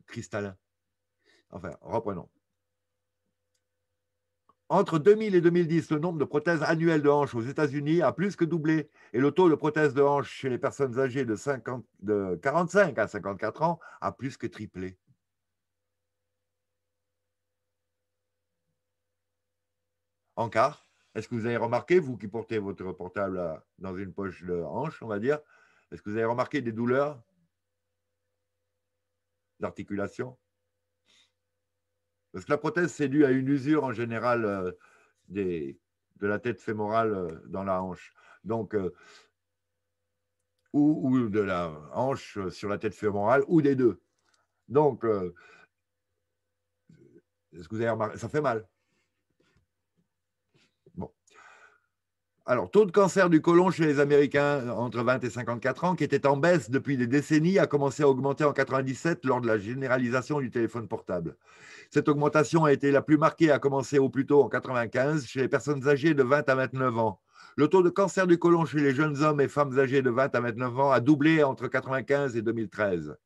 cristallin. Enfin, reprenons. Entre 2000 et 2010, le nombre de prothèses annuelles de hanches aux États-Unis a plus que doublé et le taux de prothèses de hanches chez les personnes âgées de, 45 à 54 ans a plus que triplé. quart est-ce que vous avez remarqué, vous qui portez votre portable dans une poche de hanche, on va dire, est-ce que vous avez remarqué des douleurs d'articulation parce que la prothèse, c'est dû à une usure en général euh, de la tête fémorale euh, dans la hanche. Donc, euh, ou, ou, de la hanche sur la tête fémorale, ou des deux. Donc, est-ce que vous avez remarqué Ça fait mal. Alors, taux de cancer du côlon chez les Américains entre 20 et 54 ans, qui était en baisse depuis des décennies, a commencé à augmenter en 1997 lors de la généralisation du téléphone portable. Cette augmentation a été la plus marquée, à commencer au plus tôt en 1995 chez les personnes âgées de 20 à 29 ans. Le taux de cancer du côlon chez les jeunes hommes et femmes âgées de 20 à 29 ans a doublé entre 1995 et 2013.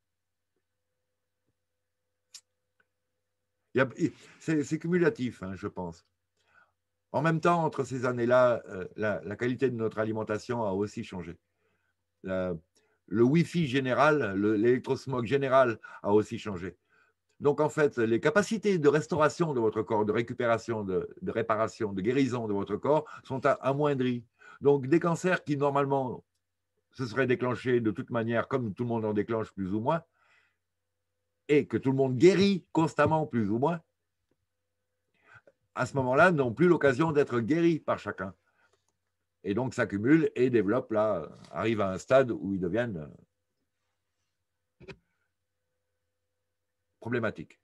C'est cumulatif, hein, je pense. En même temps, entre ces années-là, euh, la, qualité de notre alimentation a aussi changé. le Wi-Fi général, l'électrosmog général a aussi changé. Donc, en fait, les capacités de restauration de votre corps, de récupération, de, de réparation, de guérison de votre corps sont amoindries. Donc, des cancers qui, normalement, se seraient déclenchés de toute manière, comme tout le monde en déclenche plus ou moins, et que tout le monde guérit constamment plus ou moins, à ce moment-là, n'ont plus l'occasion d'être guéris par chacun. Et donc s'accumulent et développent, là, arrivent à un stade où ils deviennent euh, problématiques.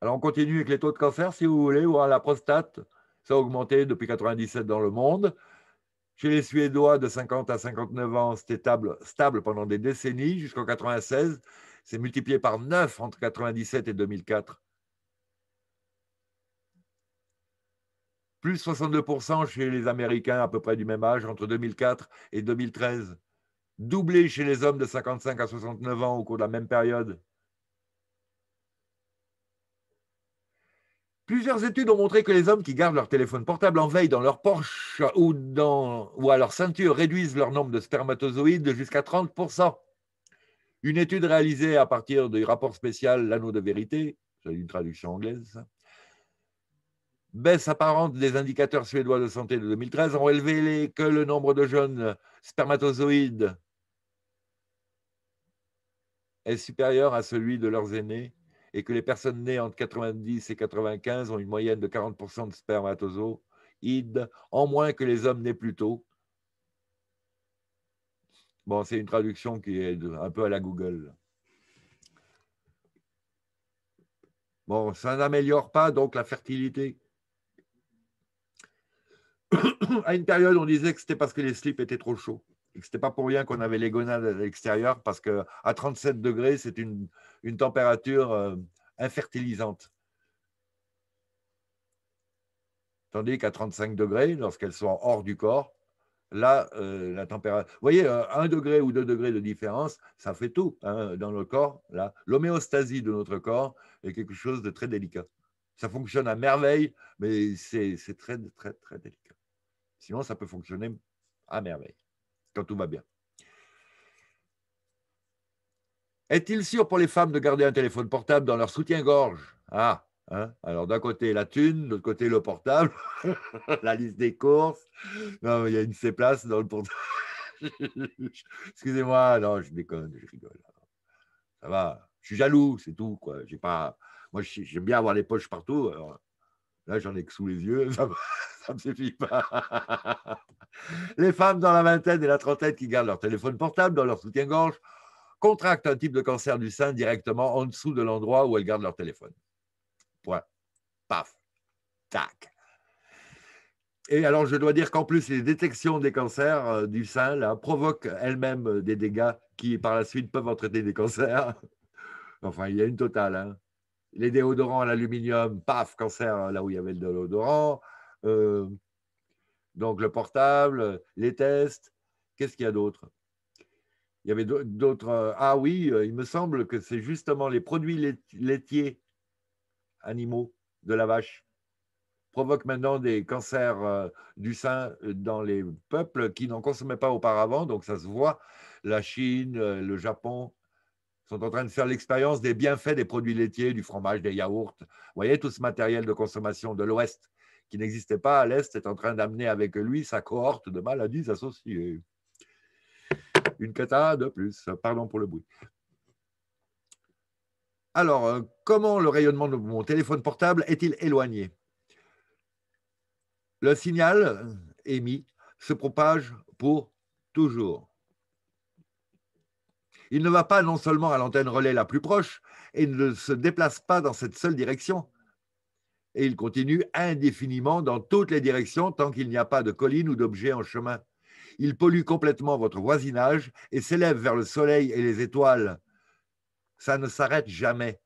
Alors on continue avec les taux de cancer, si vous voulez, ou à la prostate. Ça a augmenté depuis 1997 dans le monde. Chez les Suédois, de 50 à 59 ans, c'était stable, pendant des décennies jusqu'en 1996. C'est multiplié par 9 entre 97 et 2004. Plus 62% chez les Américains à peu près du même âge entre 2004 et 2013. Doublé chez les hommes de 55 à 69 ans au cours de la même période. Plusieurs études ont montré que les hommes qui gardent leur téléphone portable en veille dans leur Porsche ou, ou à leur ceinture réduisent leur nombre de spermatozoïdes de jusqu'à 30%. Une étude réalisée à partir du rapport spécial L'anneau de vérité, c'est une traduction anglaise, baisse apparente des indicateurs suédois de santé de 2013 ont révélé que le nombre de jeunes spermatozoïdes est supérieur à celui de leurs aînés et que les personnes nées entre 90 et 95 ont une moyenne de 40% de spermatozoïdes en moins que les hommes nés plus tôt, Bon, c'est une traduction qui est un peu à la Google. Bon, ça n'améliore pas donc la fertilité. à une période, on disait que c'était parce que les slips étaient trop chauds et ce n'était pas pour rien qu'on avait les gonades à l'extérieur parce qu'à 37 degrés, c'est une, une, température euh, infertilisante. Tandis qu'à 35 degrés, lorsqu'elles sont hors du corps, là, la euh, température. Vous voyez, euh, un degré ou deux degrés de différence, ça fait tout hein, dans le corps. L'homéostasie de notre corps est quelque chose de très délicat. Ça fonctionne à merveille, mais c'est très, très, très délicat. Sinon, ça peut fonctionner à merveille, quand tout va bien. Est-il sûr pour les femmes de garder un téléphone portable dans leur soutien-gorge Ah, Hein. Alors, d'un côté, la thune, de l'autre côté, le portable, la liste des courses. Non, il y a une C-Place dans le portable. Excusez-moi, non, je déconne, je rigole. Ça va, je suis jaloux, c'est tout. Moi, j'aime bien avoir les poches partout. là, j'en ai que sous les yeux, ça ne me suffit pas. Les femmes dans la vingtaine et la trentaine qui gardent leur téléphone portable dans leur soutien-gorge contractent un type de cancer du sein directement en dessous de l'endroit où elles gardent leur téléphone. Paf. Tac. Et alors, je dois dire qu'en plus, les détections des cancers euh, du sein là, provoquent elles-mêmes euh, des dégâts qui, par la suite, peuvent entraîner des cancers. enfin, il y a une totale. Hein. Les déodorants à l'aluminium, paf, cancer euh, là où il y avait le déodorant. donc, le portable, les tests. Qu'est-ce qu'il y a d'autre Il y avait d'autres. Ah oui, il me semble que c'est justement les produits laitiers animaux de la vache provoque maintenant des cancers euh, du sein euh, dans les peuples qui n'en consommaient pas auparavant. Donc ça se voit, la Chine, euh, le Japon sont en train de faire l'expérience des bienfaits des produits laitiers, du fromage, des yaourts. Vous voyez, tout ce matériel de consommation de l'Ouest qui n'existait pas à l'Est est en train d'amener avec lui sa cohorte de maladies associées. Une cata de plus, pardon pour le bruit. Alors, euh, comment le rayonnement de mon téléphone portable est-il éloigné Le signal émis se propage pour toujours. Il ne va pas non seulement à l'antenne relais la plus proche et ne se déplace pas dans cette seule direction, et il continue indéfiniment dans toutes les directions tant qu'il n'y a pas de colline ou d'objets en chemin. Il pollue complètement votre voisinage et s'élève vers le soleil et les étoiles ça ne s'arrête jamais.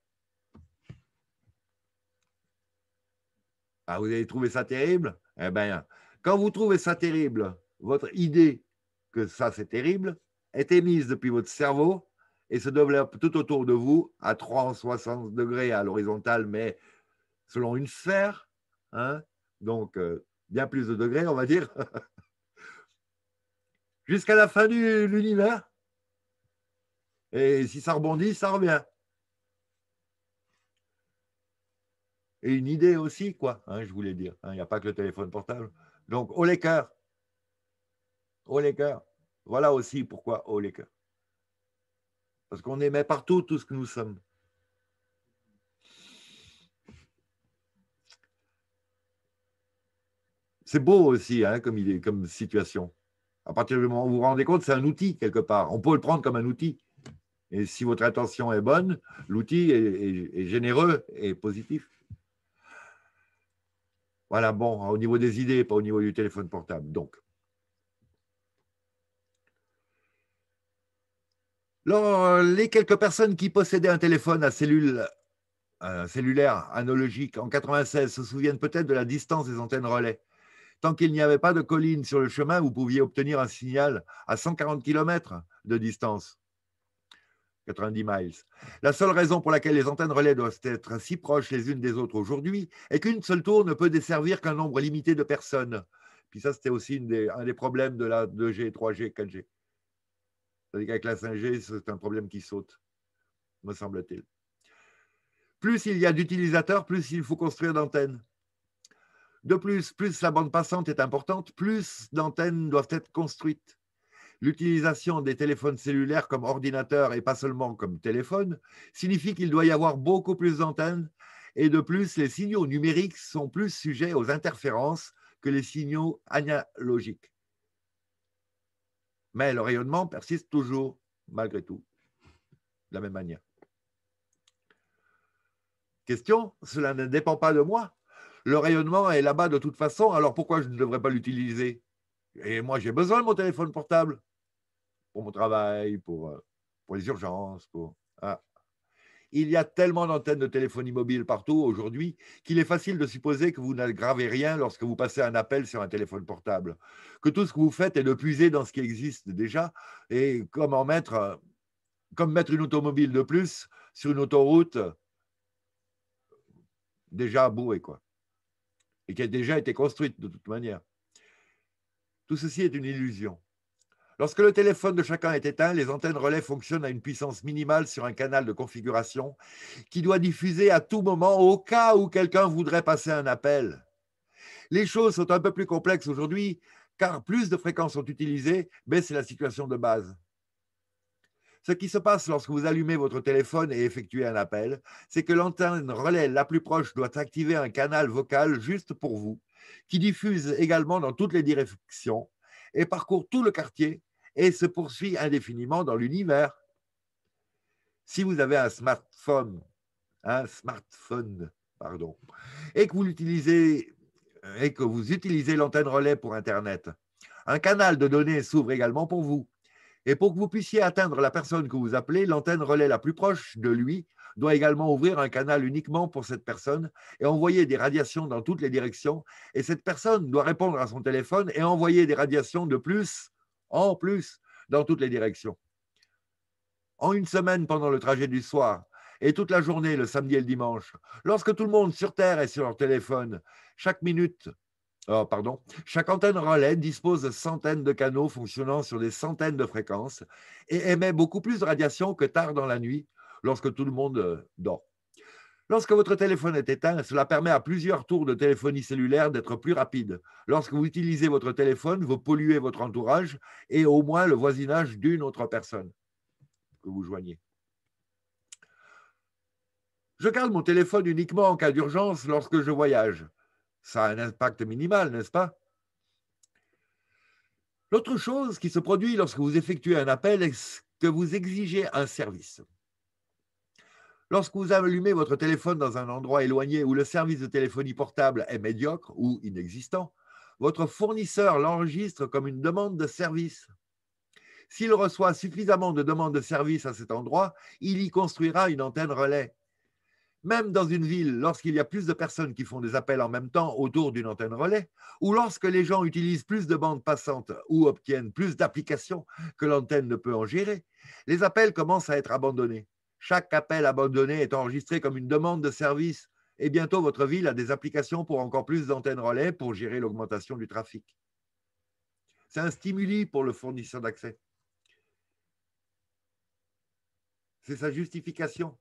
Ah, vous avez trouvé ça terrible Eh bien, quand vous trouvez ça terrible, votre idée que ça c'est terrible est émise depuis votre cerveau et se développe tout autour de vous à 360 degrés à l'horizontale, mais selon une sphère. Hein, donc, euh, bien plus de degrés, on va dire. Jusqu'à la fin de l'univers. Et si ça rebondit, ça revient. Et une idée aussi, quoi, hein, je voulais dire. Hein, il n'y a pas que le téléphone portable. Donc, au l'écart. Au cœurs Voilà aussi pourquoi au cœurs Parce qu'on émet partout tout ce que nous sommes. C'est beau aussi hein, comme, comme situation. À partir du moment où vous vous rendez compte, c'est un outil quelque part. On peut le prendre comme un outil. Et si votre intention est bonne, l'outil est, généreux et positif. Voilà, bon, au niveau des idées, pas au niveau du téléphone portable. Donc, les quelques personnes qui possédaient un téléphone à cellule euh, cellulaire analogique en 96 se souviennent peut-être de la distance des antennes relais. Tant qu'il n'y avait pas de colline sur le chemin, vous pouviez obtenir un signal à 140 km de distance. 90 miles. La seule raison pour laquelle les antennes relais doivent être si proches les unes des autres aujourd'hui est qu'une seule tour ne peut desservir qu'un nombre limité de personnes. Puis ça, c'était aussi un des problèmes de la 2G, 3G, 4G. C'est-à-dire qu'avec la 5G, c'est un problème qui saute, me semble-t-il. Plus il y a d'utilisateurs, plus il faut construire d'antennes. De plus, plus la bande passante est importante, plus d'antennes doivent être construites l'utilisation des téléphones cellulaires comme ordinateur et pas seulement comme téléphone signifie qu'il doit y avoir beaucoup plus d'antennes et de plus, les signaux numériques sont plus sujets aux interférences que les signaux analogiques. Mais le rayonnement persiste toujours, malgré tout, de la même manière. Question, cela ne dépend pas de moi. Le rayonnement est là-bas de toute façon, alors pourquoi je ne devrais pas l'utiliser Et moi, j'ai besoin de mon téléphone portable pour mon travail, pour, euh, pour les urgences. Pour... Ah. Il y a tellement d'antennes de téléphonie mobile partout aujourd'hui qu'il est facile de supposer que vous n'aggravez rien lorsque vous passez un appel sur un téléphone portable, que tout ce que vous faites est de puiser dans ce qui existe déjà et comme en mettre, euh, comme mettre une automobile de plus sur une autoroute euh, déjà bourrée, quoi, et qui a déjà été construite de toute manière. Tout ceci est une illusion. Lorsque le téléphone de chacun est éteint, les antennes relais fonctionnent à une puissance minimale sur un canal de configuration qui doit diffuser à tout moment au cas où quelqu'un voudrait passer un appel. Les choses sont un peu plus complexes aujourd'hui car plus de fréquences sont utilisées, mais c'est la situation de base. Ce qui se passe lorsque vous allumez votre téléphone et effectuez un appel, c'est que l'antenne relais la plus proche doit activer un canal vocal juste pour vous, qui diffuse également dans toutes les directions et parcourt tout le quartier et se poursuit indéfiniment dans l'univers. Si vous avez un smartphone, un smartphone, pardon, et que vous et que vous utilisez l'antenne relais pour Internet, un canal de données s'ouvre également pour vous. Et pour que vous puissiez atteindre la personne que vous appelez, l'antenne relais la plus proche de lui doit également ouvrir un canal uniquement pour cette personne et envoyer des radiations dans toutes les directions. Et cette personne doit répondre à son téléphone et envoyer des radiations de plus en plus dans toutes les directions. En une semaine pendant le trajet du soir, et toute la journée, le samedi et le dimanche. Lorsque tout le monde sur Terre est sur leur téléphone, chaque minute, oh, pardon, chaque antenne relais dispose de centaines de canaux fonctionnant sur des centaines de fréquences et émet beaucoup plus de radiations que tard dans la nuit, lorsque tout le monde euh, dort. Lorsque votre téléphone est éteint, cela permet à plusieurs tours de téléphonie cellulaire d'être plus rapide. Lorsque vous utilisez votre téléphone, vous polluez votre entourage et au moins le voisinage d'une autre personne que vous joignez. Je garde mon téléphone uniquement en cas d'urgence lorsque je voyage. Ça a un impact minimal, n'est-ce pas L'autre chose qui se produit lorsque vous effectuez un appel est que vous exigez un service. Lorsque vous allumez votre téléphone dans un endroit éloigné où le service de téléphonie portable est médiocre ou inexistant, votre fournisseur l'enregistre comme une demande de service. S'il reçoit suffisamment de demandes de service à cet endroit, il y construira une antenne relais. Même dans une ville, lorsqu'il y a plus de personnes qui font des appels en même temps autour d'une antenne relais, ou lorsque les gens utilisent plus de bandes passantes ou obtiennent plus d'applications que l'antenne ne peut en gérer, les appels commencent à être abandonnés. Chaque appel abandonné est enregistré comme une demande de service et bientôt votre ville a des applications pour encore plus d'antennes relais pour gérer l'augmentation du trafic. C'est un stimuli pour le fournisseur d'accès. C'est sa justification.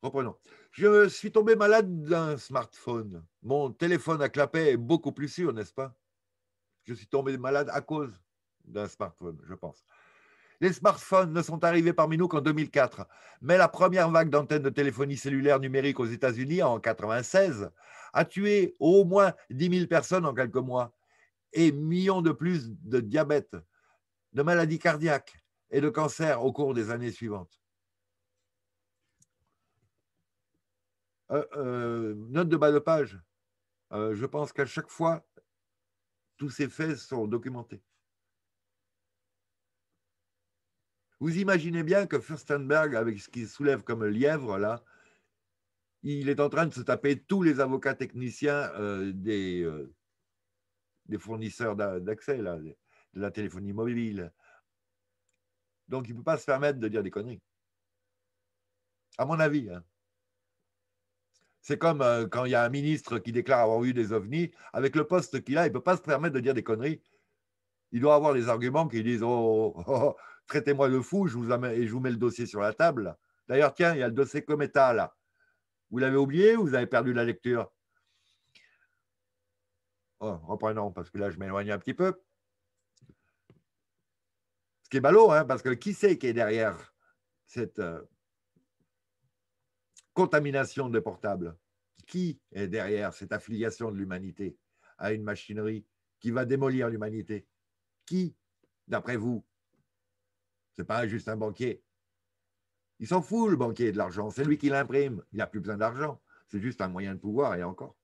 Reprenons. Je suis tombé malade d'un smartphone. Mon téléphone à clapet est beaucoup plus sûr, n'est-ce pas Je suis tombé malade à cause d'un smartphone, je pense. Les smartphones ne sont arrivés parmi nous qu'en 2004, mais la première vague d'antennes de téléphonie cellulaire numérique aux États-Unis en 1996 a tué au moins 10 000 personnes en quelques mois et millions de plus de diabète, de maladies cardiaques et de cancers au cours des années suivantes. Euh, euh, note de bas de page. Euh, je pense qu'à chaque fois, tous ces faits sont documentés. Vous imaginez bien que Furstenberg, avec ce qu'il soulève comme lièvre, là, il est en train de se taper tous les avocats techniciens euh, des, euh, des, fournisseurs d'accès, de la téléphonie mobile. Donc, il ne peut pas se permettre de dire des conneries. À mon avis. Hein. C'est comme euh, quand il y a un ministre qui déclare avoir eu des ovnis. Avec le poste qu'il a, il ne peut pas se permettre de dire des conneries. Il doit avoir des arguments qui disent oh, oh, oh traitez-moi de fou, je vous et je vous mets le dossier sur la table. D'ailleurs, tiens, il y a le dossier Cometa là. Vous l'avez oublié ou vous avez perdu la lecture oh, Reprenons, parce que là, je m'éloigne un petit peu. Ce qui est ballot, hein, parce que qui c'est qui est derrière cette euh, contamination de portables Qui est derrière cette affiliation de l'humanité à une machinerie qui va démolir l'humanité Qui, d'après vous n'est pas juste un banquier. Il s'en fout, le banquier, de l'argent. C'est lui qui l'imprime. Il n'a plus besoin d'argent. C'est juste un moyen de pouvoir, et encore.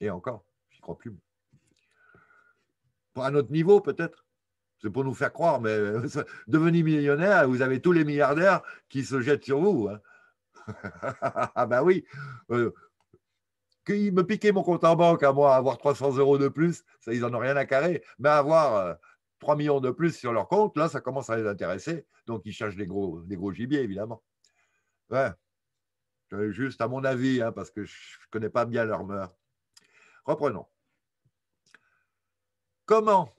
Et encore, j'y crois plus. Pour un autre niveau, peut-être. C'est pour nous faire croire, mais euh, devenir millionnaire, vous avez tous les milliardaires qui se jettent sur vous. Hein. ah ben oui. Euh, Qu'ils me piquaient mon compte en banque à moi, avoir 300 euros de plus, ça, ils n'en ont rien à carrer. Mais avoir 3 millions de plus sur leur compte, là, ça commence à les intéresser. Donc, ils cherchent des gros, des gros gibiers, évidemment. Ouais. Juste à mon avis, hein, parce que je ne connais pas bien leur mœurs. Reprenons. Comment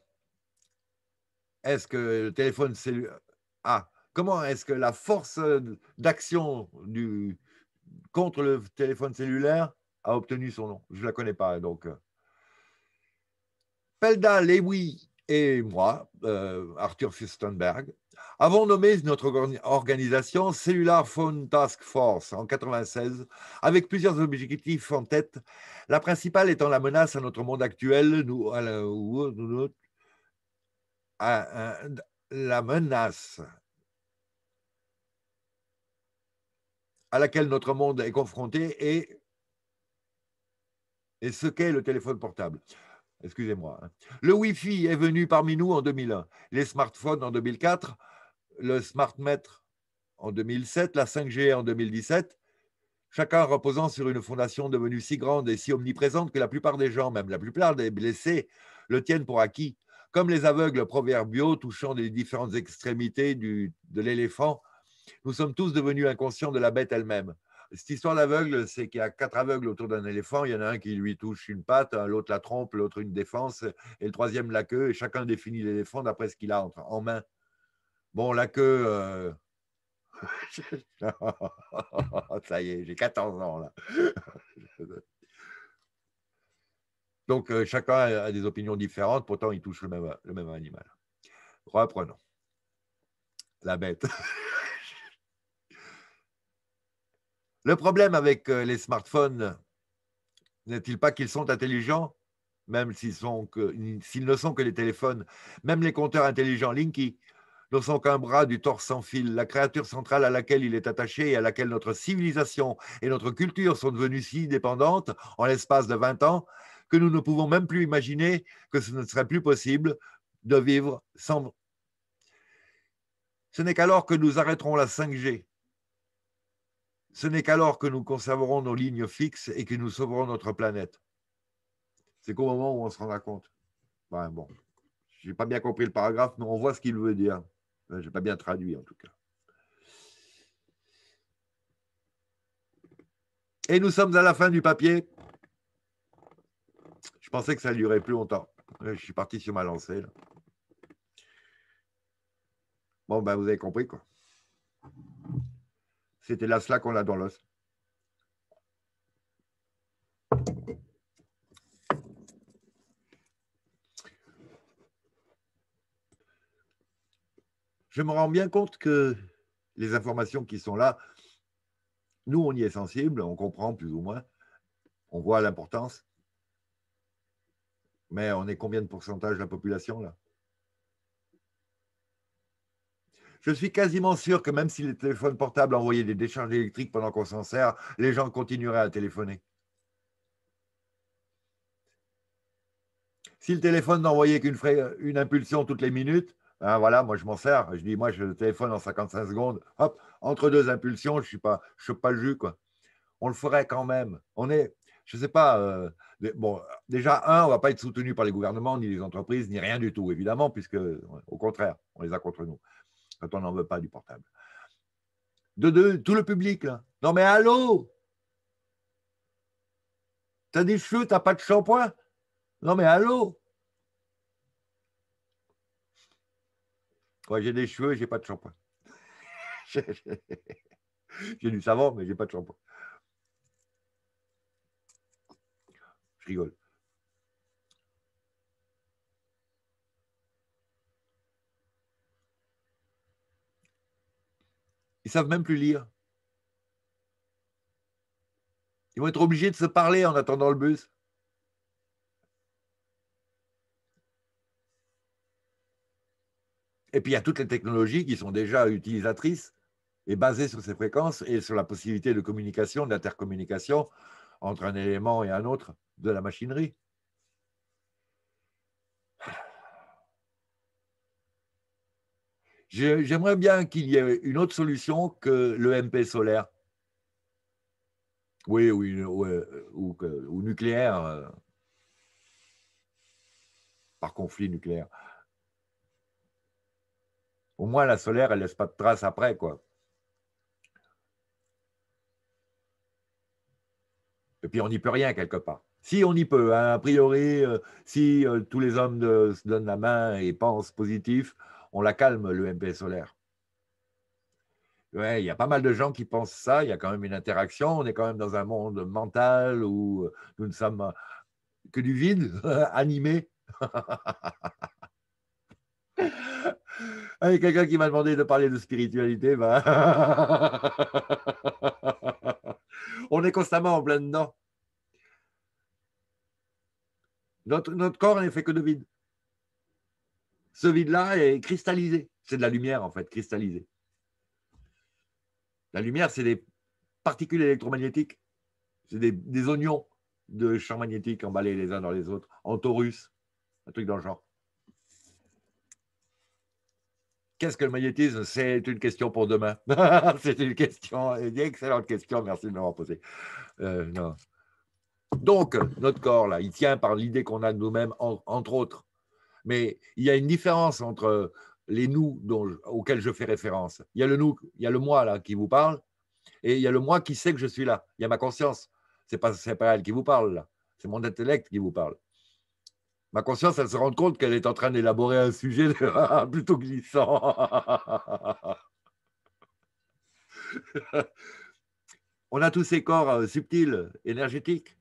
est-ce que le téléphone cellulaire. Ah, comment est-ce que la force d'action du... contre le téléphone cellulaire a obtenu son nom Je ne la connais pas, hein, donc. Pelda euh. oui et moi, euh, Arthur Fustenberg, avons nommé notre organisation Cellular Phone Task Force en 1996, avec plusieurs objectifs en tête, la principale étant la menace à notre monde actuel, nous, la, menace à laquelle notre monde est confronté et ce qu'est le téléphone portable. Excusez-moi. Hein. Le Wi-Fi est venu parmi nous en 2001, les smartphones en 2004, le smartmètre en 2007, la 5G en 2017, chacun reposant sur une fondation devenue si grande et si omniprésente que la plupart des gens, même la plupart des blessés, le tiennent pour acquis. Comme les aveugles proverbiaux touchant les différentes extrémités de l'éléphant, nous sommes tous devenus inconscients de la bête elle-même. Cette histoire d'aveugle, c'est qu'il y a quatre aveugles autour d'un éléphant. Il y en a un qui lui touche une patte, l'autre la trompe, l'autre une défense, et le troisième la queue. Et chacun définit l'éléphant d'après ce qu'il a en main. Bon, la queue. Euh, ça y est, j'ai 14 ans là. Donc, euh, chacun a des opinions différentes, pourtant, il touche le même, le même animal. Reprenons. La bête. Le problème avec euh, les smartphones n'est-il pas qu'ils sont intelligents, même s'ils, ne sont que les téléphones, même les compteurs intelligents Linky ne sont qu'un bras du torse sans fil, la créature centrale à laquelle il est attaché et à laquelle notre civilisation et notre culture sont devenues si dépendantes en l'espace de 20 ans que nous ne pouvons même plus imaginer que ce ne serait plus possible de vivre sans. Ce n'est qu'alors que nous arrêterons la 5G ce n'est qu'alors que nous conserverons nos lignes fixes et que nous sauverons notre planète. C'est qu'au moment où on se rendra compte. bon, je n'ai pas bien compris le paragraphe, mais on voit ce qu'il veut dire. Je n'ai pas bien traduit en tout cas. Et nous sommes à la fin du papier. Je pensais que ça durerait plus longtemps. Je suis parti sur ma lancée. Bon, ben, vous avez compris, quoi. C'était là cela qu'on a dans l'os. Je me rends bien compte que les informations qui sont là, nous, on y est sensible, on comprend plus ou moins, on voit l'importance. Mais on est combien de pourcentage de la population là Je suis quasiment sûr que même si les téléphones portables envoyaient des décharges électriques pendant qu'on s'en sert, les gens continueraient à téléphoner. Si le téléphone n'envoyait qu'une impulsion toutes les minutes, hein, voilà, moi je m'en sers. Je dis, moi je téléphone en 55 secondes. Hop, entre deux impulsions, je ne suis pas, je suis pas le jus. Quoi. On le ferait quand même. On est, je ne sais pas. Euh, bon, déjà, un, on ne va pas être soutenu par les gouvernements, ni les entreprises, ni rien du tout, évidemment, puisque au contraire, on les a contre nous quand on n'en veut pas du portable. De, de, tout le public, là. Non, mais allô T'as des cheveux, t'as pas de shampoing Non, mais allô j'ai des cheveux, j'ai pas de shampoing. j'ai du savon, mais j'ai pas de shampoing. Je rigole. Ils savent même plus lire. Ils vont être obligés de se parler en attendant le bus. Et puis il y a toutes les technologies qui sont déjà utilisatrices et basées sur ces fréquences et sur la possibilité de communication, d'intercommunication entre un élément et un autre de la machinerie. J'aimerais bien qu'il y ait une autre solution que le MP solaire. Oui, ou, euh, nucléaire, euh. par conflit nucléaire. Au moins, la solaire, elle ne laisse pas de traces après, quoi. Et puis, on n'y peut rien, quelque part. Si on y peut, hein. a priori, euh, si tous les hommes se donnent la main et pensent positif, on la calme, le MP solaire. il y a pas mal de gens qui pensent ça, il y a quand même une interaction, on est quand même dans un monde mental où euh, nous ne sommes euh, que du vide, animé. Il y a quelqu'un qui m'a demandé de parler de spiritualité, ben, on est constamment en plein dedans. notre corps n'est fait que de vide ce vide-là est cristallisé. C'est de la lumière, en fait, cristallisée. La lumière, c'est des particules électromagnétiques. C'est des, oignons de champs magnétiques emballés les uns dans les autres, en torus, un truc dans le genre. Qu'est-ce que le magnétisme C'est une question pour demain. c'est une question, une excellente question, merci de m'avoir posée. Euh, Donc, notre corps, là, il tient par l'idée qu'on a de nous-mêmes, entre autres. Mais il y a une différence entre les nous auxquels je fais référence. Il y a le nous, il y a le moi là qui vous parle, et il y a le moi qui sait que je suis là. Il y a ma conscience. C'est pas, pas elle qui vous parle C'est mon intellect qui vous parle. Ma conscience, elle se rend compte qu'elle est en train d'élaborer un sujet plutôt glissant. On a tous ces corps euh, subtils, énergétiques,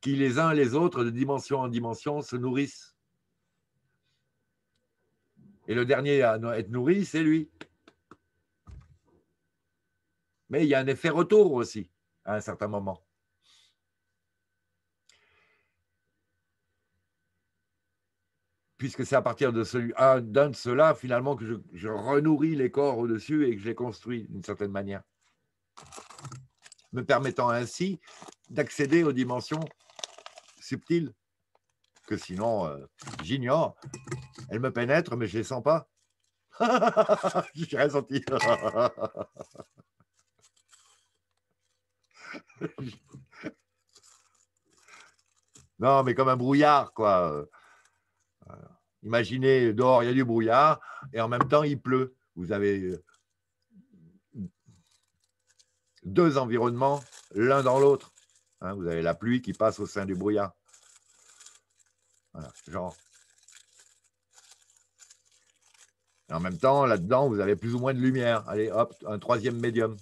qui les uns et les autres, de dimension en dimension, se nourrissent et le dernier à être nourri, c'est lui. Mais il y a un effet retour aussi à un certain moment. Puisque c'est à partir d'un de, d'un de cela, finalement, que je, renourris les corps au-dessus et que je les construis d'une certaine manière. Me permettant ainsi d'accéder aux dimensions subtiles que sinon euh, j'ignore elle me pénètre mais je ne les sens pas. J'ai non, mais comme un brouillard, quoi. Imaginez, dehors, il y a du brouillard, et en même temps, il pleut. Vous avez deux environnements l'un dans l'autre. Hein. vous avez la pluie qui passe au sein du brouillard. genre Et en même temps, là-dedans, vous avez plus ou moins de lumière. Allez, hop, un troisième médium.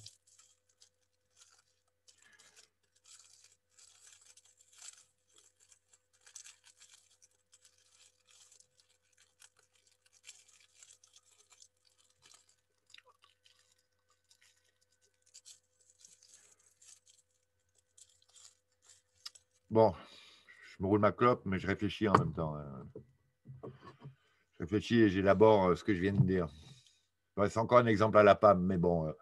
Bon, je me roule ma clope, mais je réfléchis en même temps. Hein et j'élabore euh, ce que je viens de dire. C'est encore un exemple à la PAM, mais bon. Euh.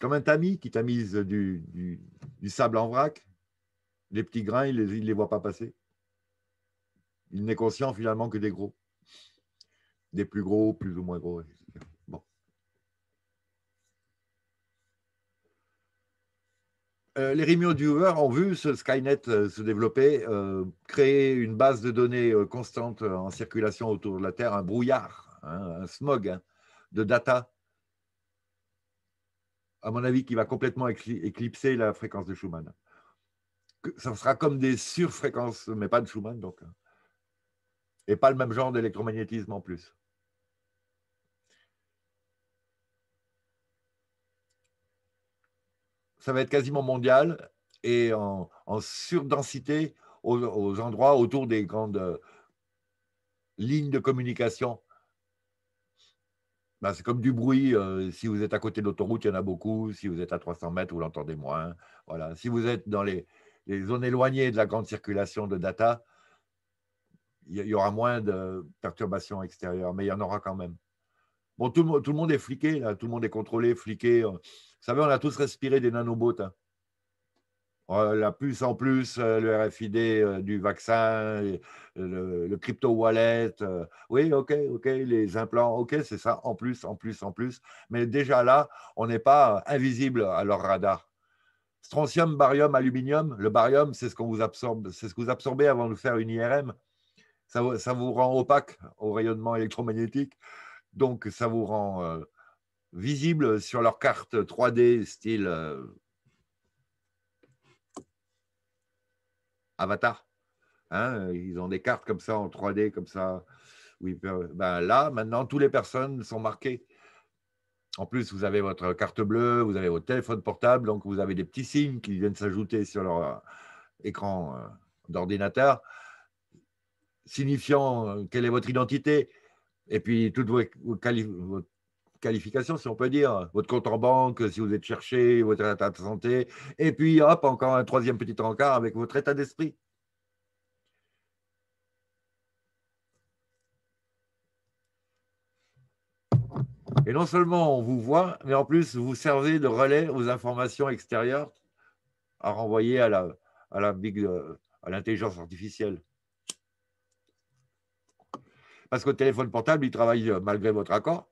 Comme un tamis qui tamise du, sable en vrac, les petits grains, il ne les, voit pas passer. Il n'est conscient finalement que des gros. Des plus gros, plus ou moins gros, Euh, les les duver ont vu ce Skynet euh, se développer, euh, créer une base de données constante en circulation autour de la Terre, un brouillard, hein, un smog hein, de data, à mon avis, qui va complètement éclipser la fréquence de Schumann. Ça sera comme des surfréquences, mais pas de Schumann, donc. Hein. Et pas le même genre d'électromagnétisme en plus. ça va être quasiment mondial et en, surdensité aux, endroits autour des grandes euh, lignes de communication. Bah, c'est comme du bruit. Euh, si vous êtes à côté de l'autoroute, il y en a beaucoup. Si vous êtes à 300 mètres, vous l'entendez moins. Voilà. Si vous êtes dans les, zones éloignées de la grande circulation de data, il y aura moins de perturbations extérieures, mais il y en aura quand même. Bon, tout, tout le monde est fliqué, là. tout le monde est contrôlé, fliqué. Euh, savez, on a tous respiré des nanobots. Hein. Oh, la puce en plus, euh, le RFID euh, du vaccin, euh, le, crypto-wallet. Oui, OK, OK, les implants, OK, c'est ça, en plus, en plus, en plus. Mais déjà là, on n'est pas invisible à leur radar. Strontium, barium, aluminium. Le barium, c'est ce, qu'on vous absorbe, c'est ce que vous absorbez avant de faire une IRM. Ça, vous rend opaque au rayonnement électromagnétique. Donc, ça vous rend visibles sur leur carte 3D style euh, Avatar. Hein ils ont des cartes comme ça en 3D, comme ça. Oui, ben là, maintenant, toutes les personnes sont marquées. En plus, vous avez votre carte bleue, vous avez votre téléphone portable, donc vous avez des petits signes qui viennent s'ajouter sur leur euh, écran euh, d'ordinateur, signifiant quelle est votre identité. Et puis, toutes vos, vos, qualification, si on peut dire. Votre compte en banque, si vous êtes cherché, votre état de santé. Et puis, hop, encore un troisième petit encart avec votre état d'esprit. Et non seulement on vous voit, mais en plus, vous servez de relais aux informations extérieures à renvoyer à la, à la big, euh, à l'intelligence artificielle. Parce que le téléphone portable, il travaille euh, malgré votre accord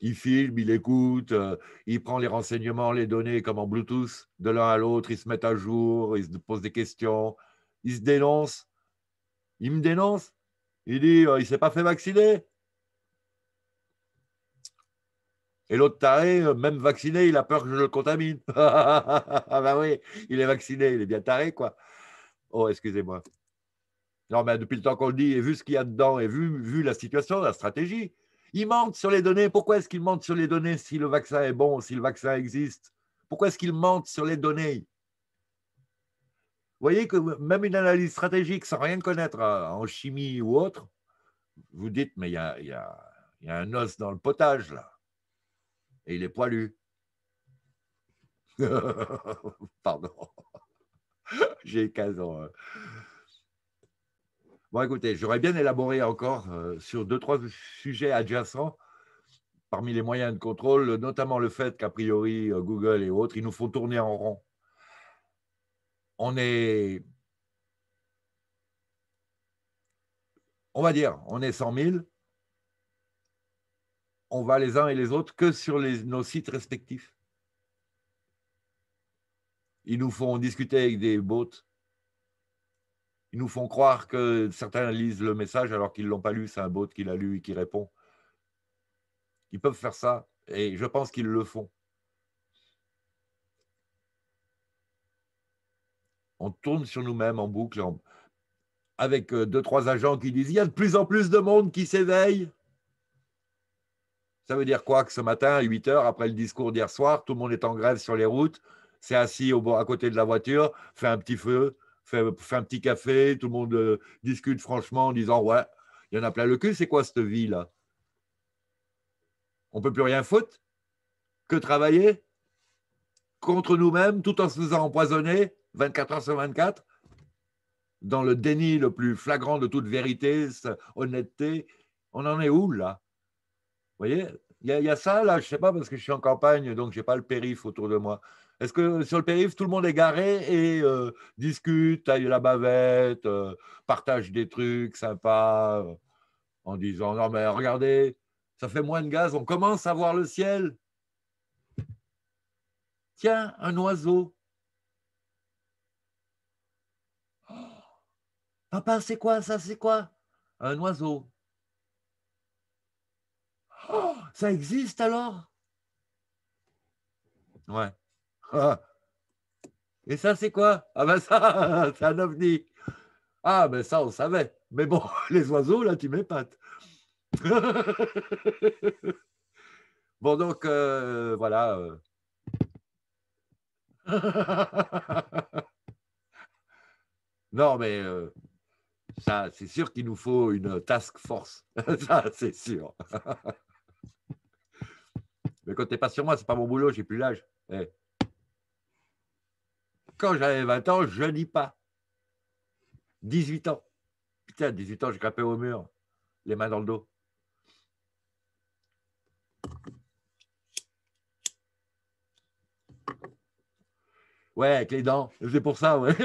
il filme, il écoute, euh, il prend les renseignements, les données comme en Bluetooth, de l'un à l'autre, ils se mettent à jour, il se pose des questions, il se dénonce Il me dénonce, il dit euh, il ne s'est pas fait vacciner. Et l'autre taré, euh, même vacciné, il a peur que je le contamine. ah ben oui, il est vacciné, il est bien taré, quoi. Oh, excusez-moi. Non, mais depuis le temps qu'on le dit, et vu ce qu'il y a dedans, et vu la situation, la stratégie, il mentent sur les données. Pourquoi est-ce qu'il mentent sur les données si le vaccin est bon, si le vaccin existe Pourquoi est-ce qu'il mentent sur les données Vous voyez que même une analyse stratégique sans rien connaître hein, en chimie ou autre, vous dites, mais il y a, un os dans le potage, là. Et il est poilu. Pardon. J'ai 15 ans. Bon, écoutez, j'aurais bien élaboré encore euh, sur deux, trois sujets adjacents parmi les moyens de contrôle, notamment le fait qu'a priori euh, Google et autres, ils nous font tourner en rond. On est, on va dire, on est 100 000. On va les uns et les autres que sur nos sites respectifs. Ils nous font discuter avec des bots nous font croire que certains lisent le message alors qu'ils ne l'ont pas lu, c'est un bot qui l'a lu et qui répond. Ils peuvent faire ça et je pense qu'ils le font. On tourne sur nous-mêmes en boucle avec euh, deux, trois agents qui disent il y a de plus en plus de monde qui s'éveille. Ça veut dire quoi Que ce matin, à 8 heures, après le discours d'hier soir, tout le monde est en grève sur les routes, c'est assis au, à côté de la voiture, fait un petit feu, fait, un petit café, tout le monde euh, discute franchement en disant Ouais, il y en a plein le cul, c'est quoi cette vie-là On ne peut plus rien foutre que travailler contre nous-mêmes tout en se faisant empoisonner 24 heures sur 24 dans le déni le plus flagrant de toute vérité, honnêteté. On en est où là Vous voyez il il y, a ça là, je ne sais pas parce que je suis en campagne, donc je n'ai pas le périph' autour de moi. Est-ce que sur le périph', tout le monde est garé et euh, discute, taille la bavette, euh, partage des trucs sympas, euh, en disant Non, mais regardez, ça fait moins de gaz, on commence à voir le ciel. Tiens, un oiseau. Oh, papa, c'est quoi ça C'est quoi Un oiseau. Oh, ça existe alors Ouais. Ah. Et ça, c'est quoi Ah ben ça, c'est un ovni. Ah ben ça, on savait. Mais bon, les oiseaux, là, tu m'épates. bon, donc, euh, voilà. Euh. non, mais euh, ça, c'est sûr qu'il nous faut une task force. ça, c'est sûr. mais quand t'es pas sur moi, c'est pas mon boulot, j'ai plus l'âge. Eh quand j'avais 20 ans, je lis pas. 18 ans. Putain, 18 ans, je grimpais au mur, les mains dans le dos. Ouais, avec les dents, c'est pour ça, ouais.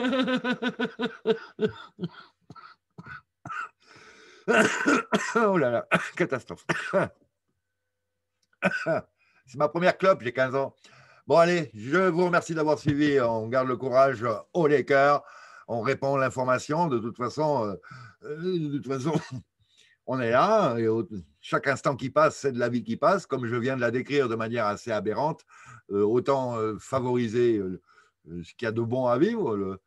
oh là là, catastrophe. c'est ma première clope, j'ai 15 ans. Bon, allez, je vous remercie d'avoir suivi. Euh, on garde le courage euh, au cœurs, On répand l'information. De toute façon, euh, de toute façon, on est là. Hein, et chaque instant qui passe, c'est de la vie qui passe. Comme je viens de la décrire de manière assez aberrante, autant favoriser ce qu'il y a de bon à vivre,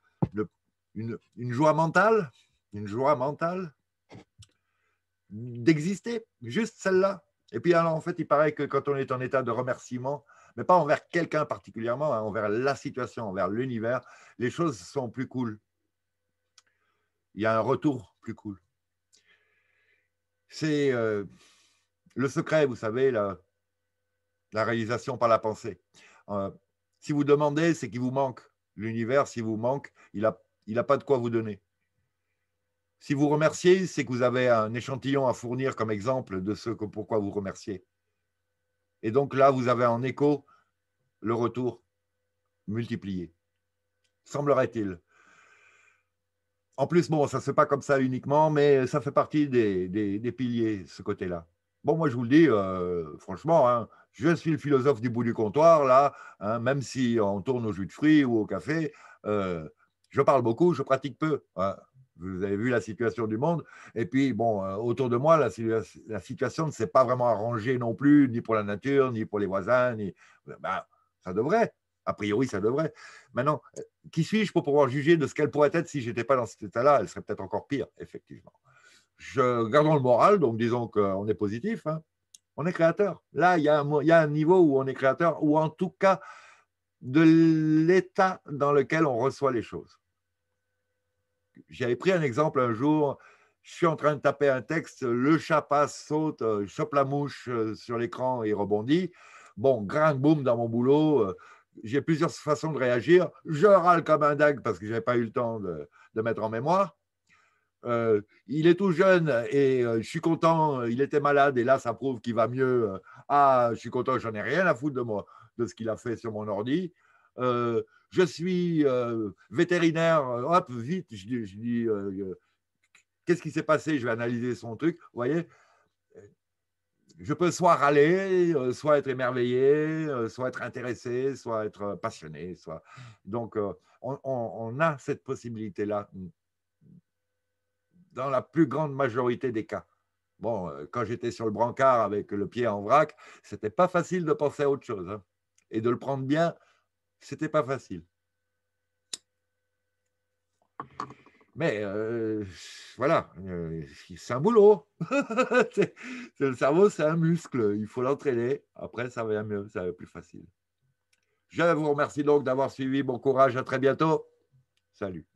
une, une joie mentale, une joie mentale d'exister, juste celle-là. Et puis alors, en fait, il paraît que quand on est en état de remerciement, mais pas envers quelqu'un particulièrement, hein, envers la situation, envers l'univers, les choses sont plus cool. Il y a un retour plus cool. C'est euh, le secret, vous savez, la, réalisation par la pensée. Euh, si vous demandez, c'est qu'il vous manque. L'univers, s'il vous manque, il n'a il a pas de quoi vous donner. Si vous remerciez, c'est que vous avez un échantillon à fournir comme exemple de ce que, pourquoi vous remerciez. Et donc là, vous avez en écho le retour multiplié, semblerait-il. En plus, bon, ça ne se fait pas comme ça uniquement, mais ça fait partie des, piliers, ce côté-là. Bon, moi, je vous le dis, euh, franchement, hein, je suis le philosophe du bout du comptoir, là, hein, même si on tourne au jus de fruits ou au café, euh, je parle beaucoup, je pratique peu. Hein. Vous avez vu la situation du monde. Et puis, bon, euh, autour de moi, la, situation ne s'est pas vraiment arrangée non plus, ni pour la nature, ni pour les voisins, ni. Ben, ben, ça devrait. A priori, ça devrait. Maintenant, euh, qui suis-je pour pouvoir juger de ce qu'elle pourrait être si je n'étais pas dans cet état-là Elle serait peut-être encore pire, effectivement. Je, gardons le moral, donc disons qu'on est positif. Hein. On est créateur. Là, il y, a un niveau où on est créateur, ou en tout cas de l'état dans lequel on reçoit les choses. J'avais pris un exemple un jour, je suis en train de taper un texte, le chat passe, saute, euh, chope la mouche euh, sur l'écran et rebondit. Bon, grand boum dans mon boulot, euh, j'ai plusieurs façons de réagir. Je râle comme un dingue parce que je n'avais pas eu le temps de, mettre en mémoire. il est tout jeune et je suis content, il était malade et là ça prouve qu'il va mieux. ah, je suis content, j'en ai rien à foutre de, moi, de ce qu'il a fait sur mon ordi je suis euh, vétérinaire, euh, hop, vite, je, dis, euh, qu'est-ce qui s'est passé, je vais analyser son truc, vous voyez. Je peux soit râler, soit être émerveillé, soit être intéressé, soit être passionné. Soit... Donc, on, a cette possibilité-là mm, dans la plus grande majorité des cas. Bon, quand j'étais sur le brancard avec le pied en vrac, c'était pas facile de penser à autre chose hein, et de le prendre bien c'était pas facile. Mais euh, voilà, euh, c'est un boulot. le cerveau, c'est un muscle. Il faut l'entraîner. Après, ça va mieux, ça va plus facile. Je vous remercie donc d'avoir suivi. Bon courage. À très bientôt. Salut.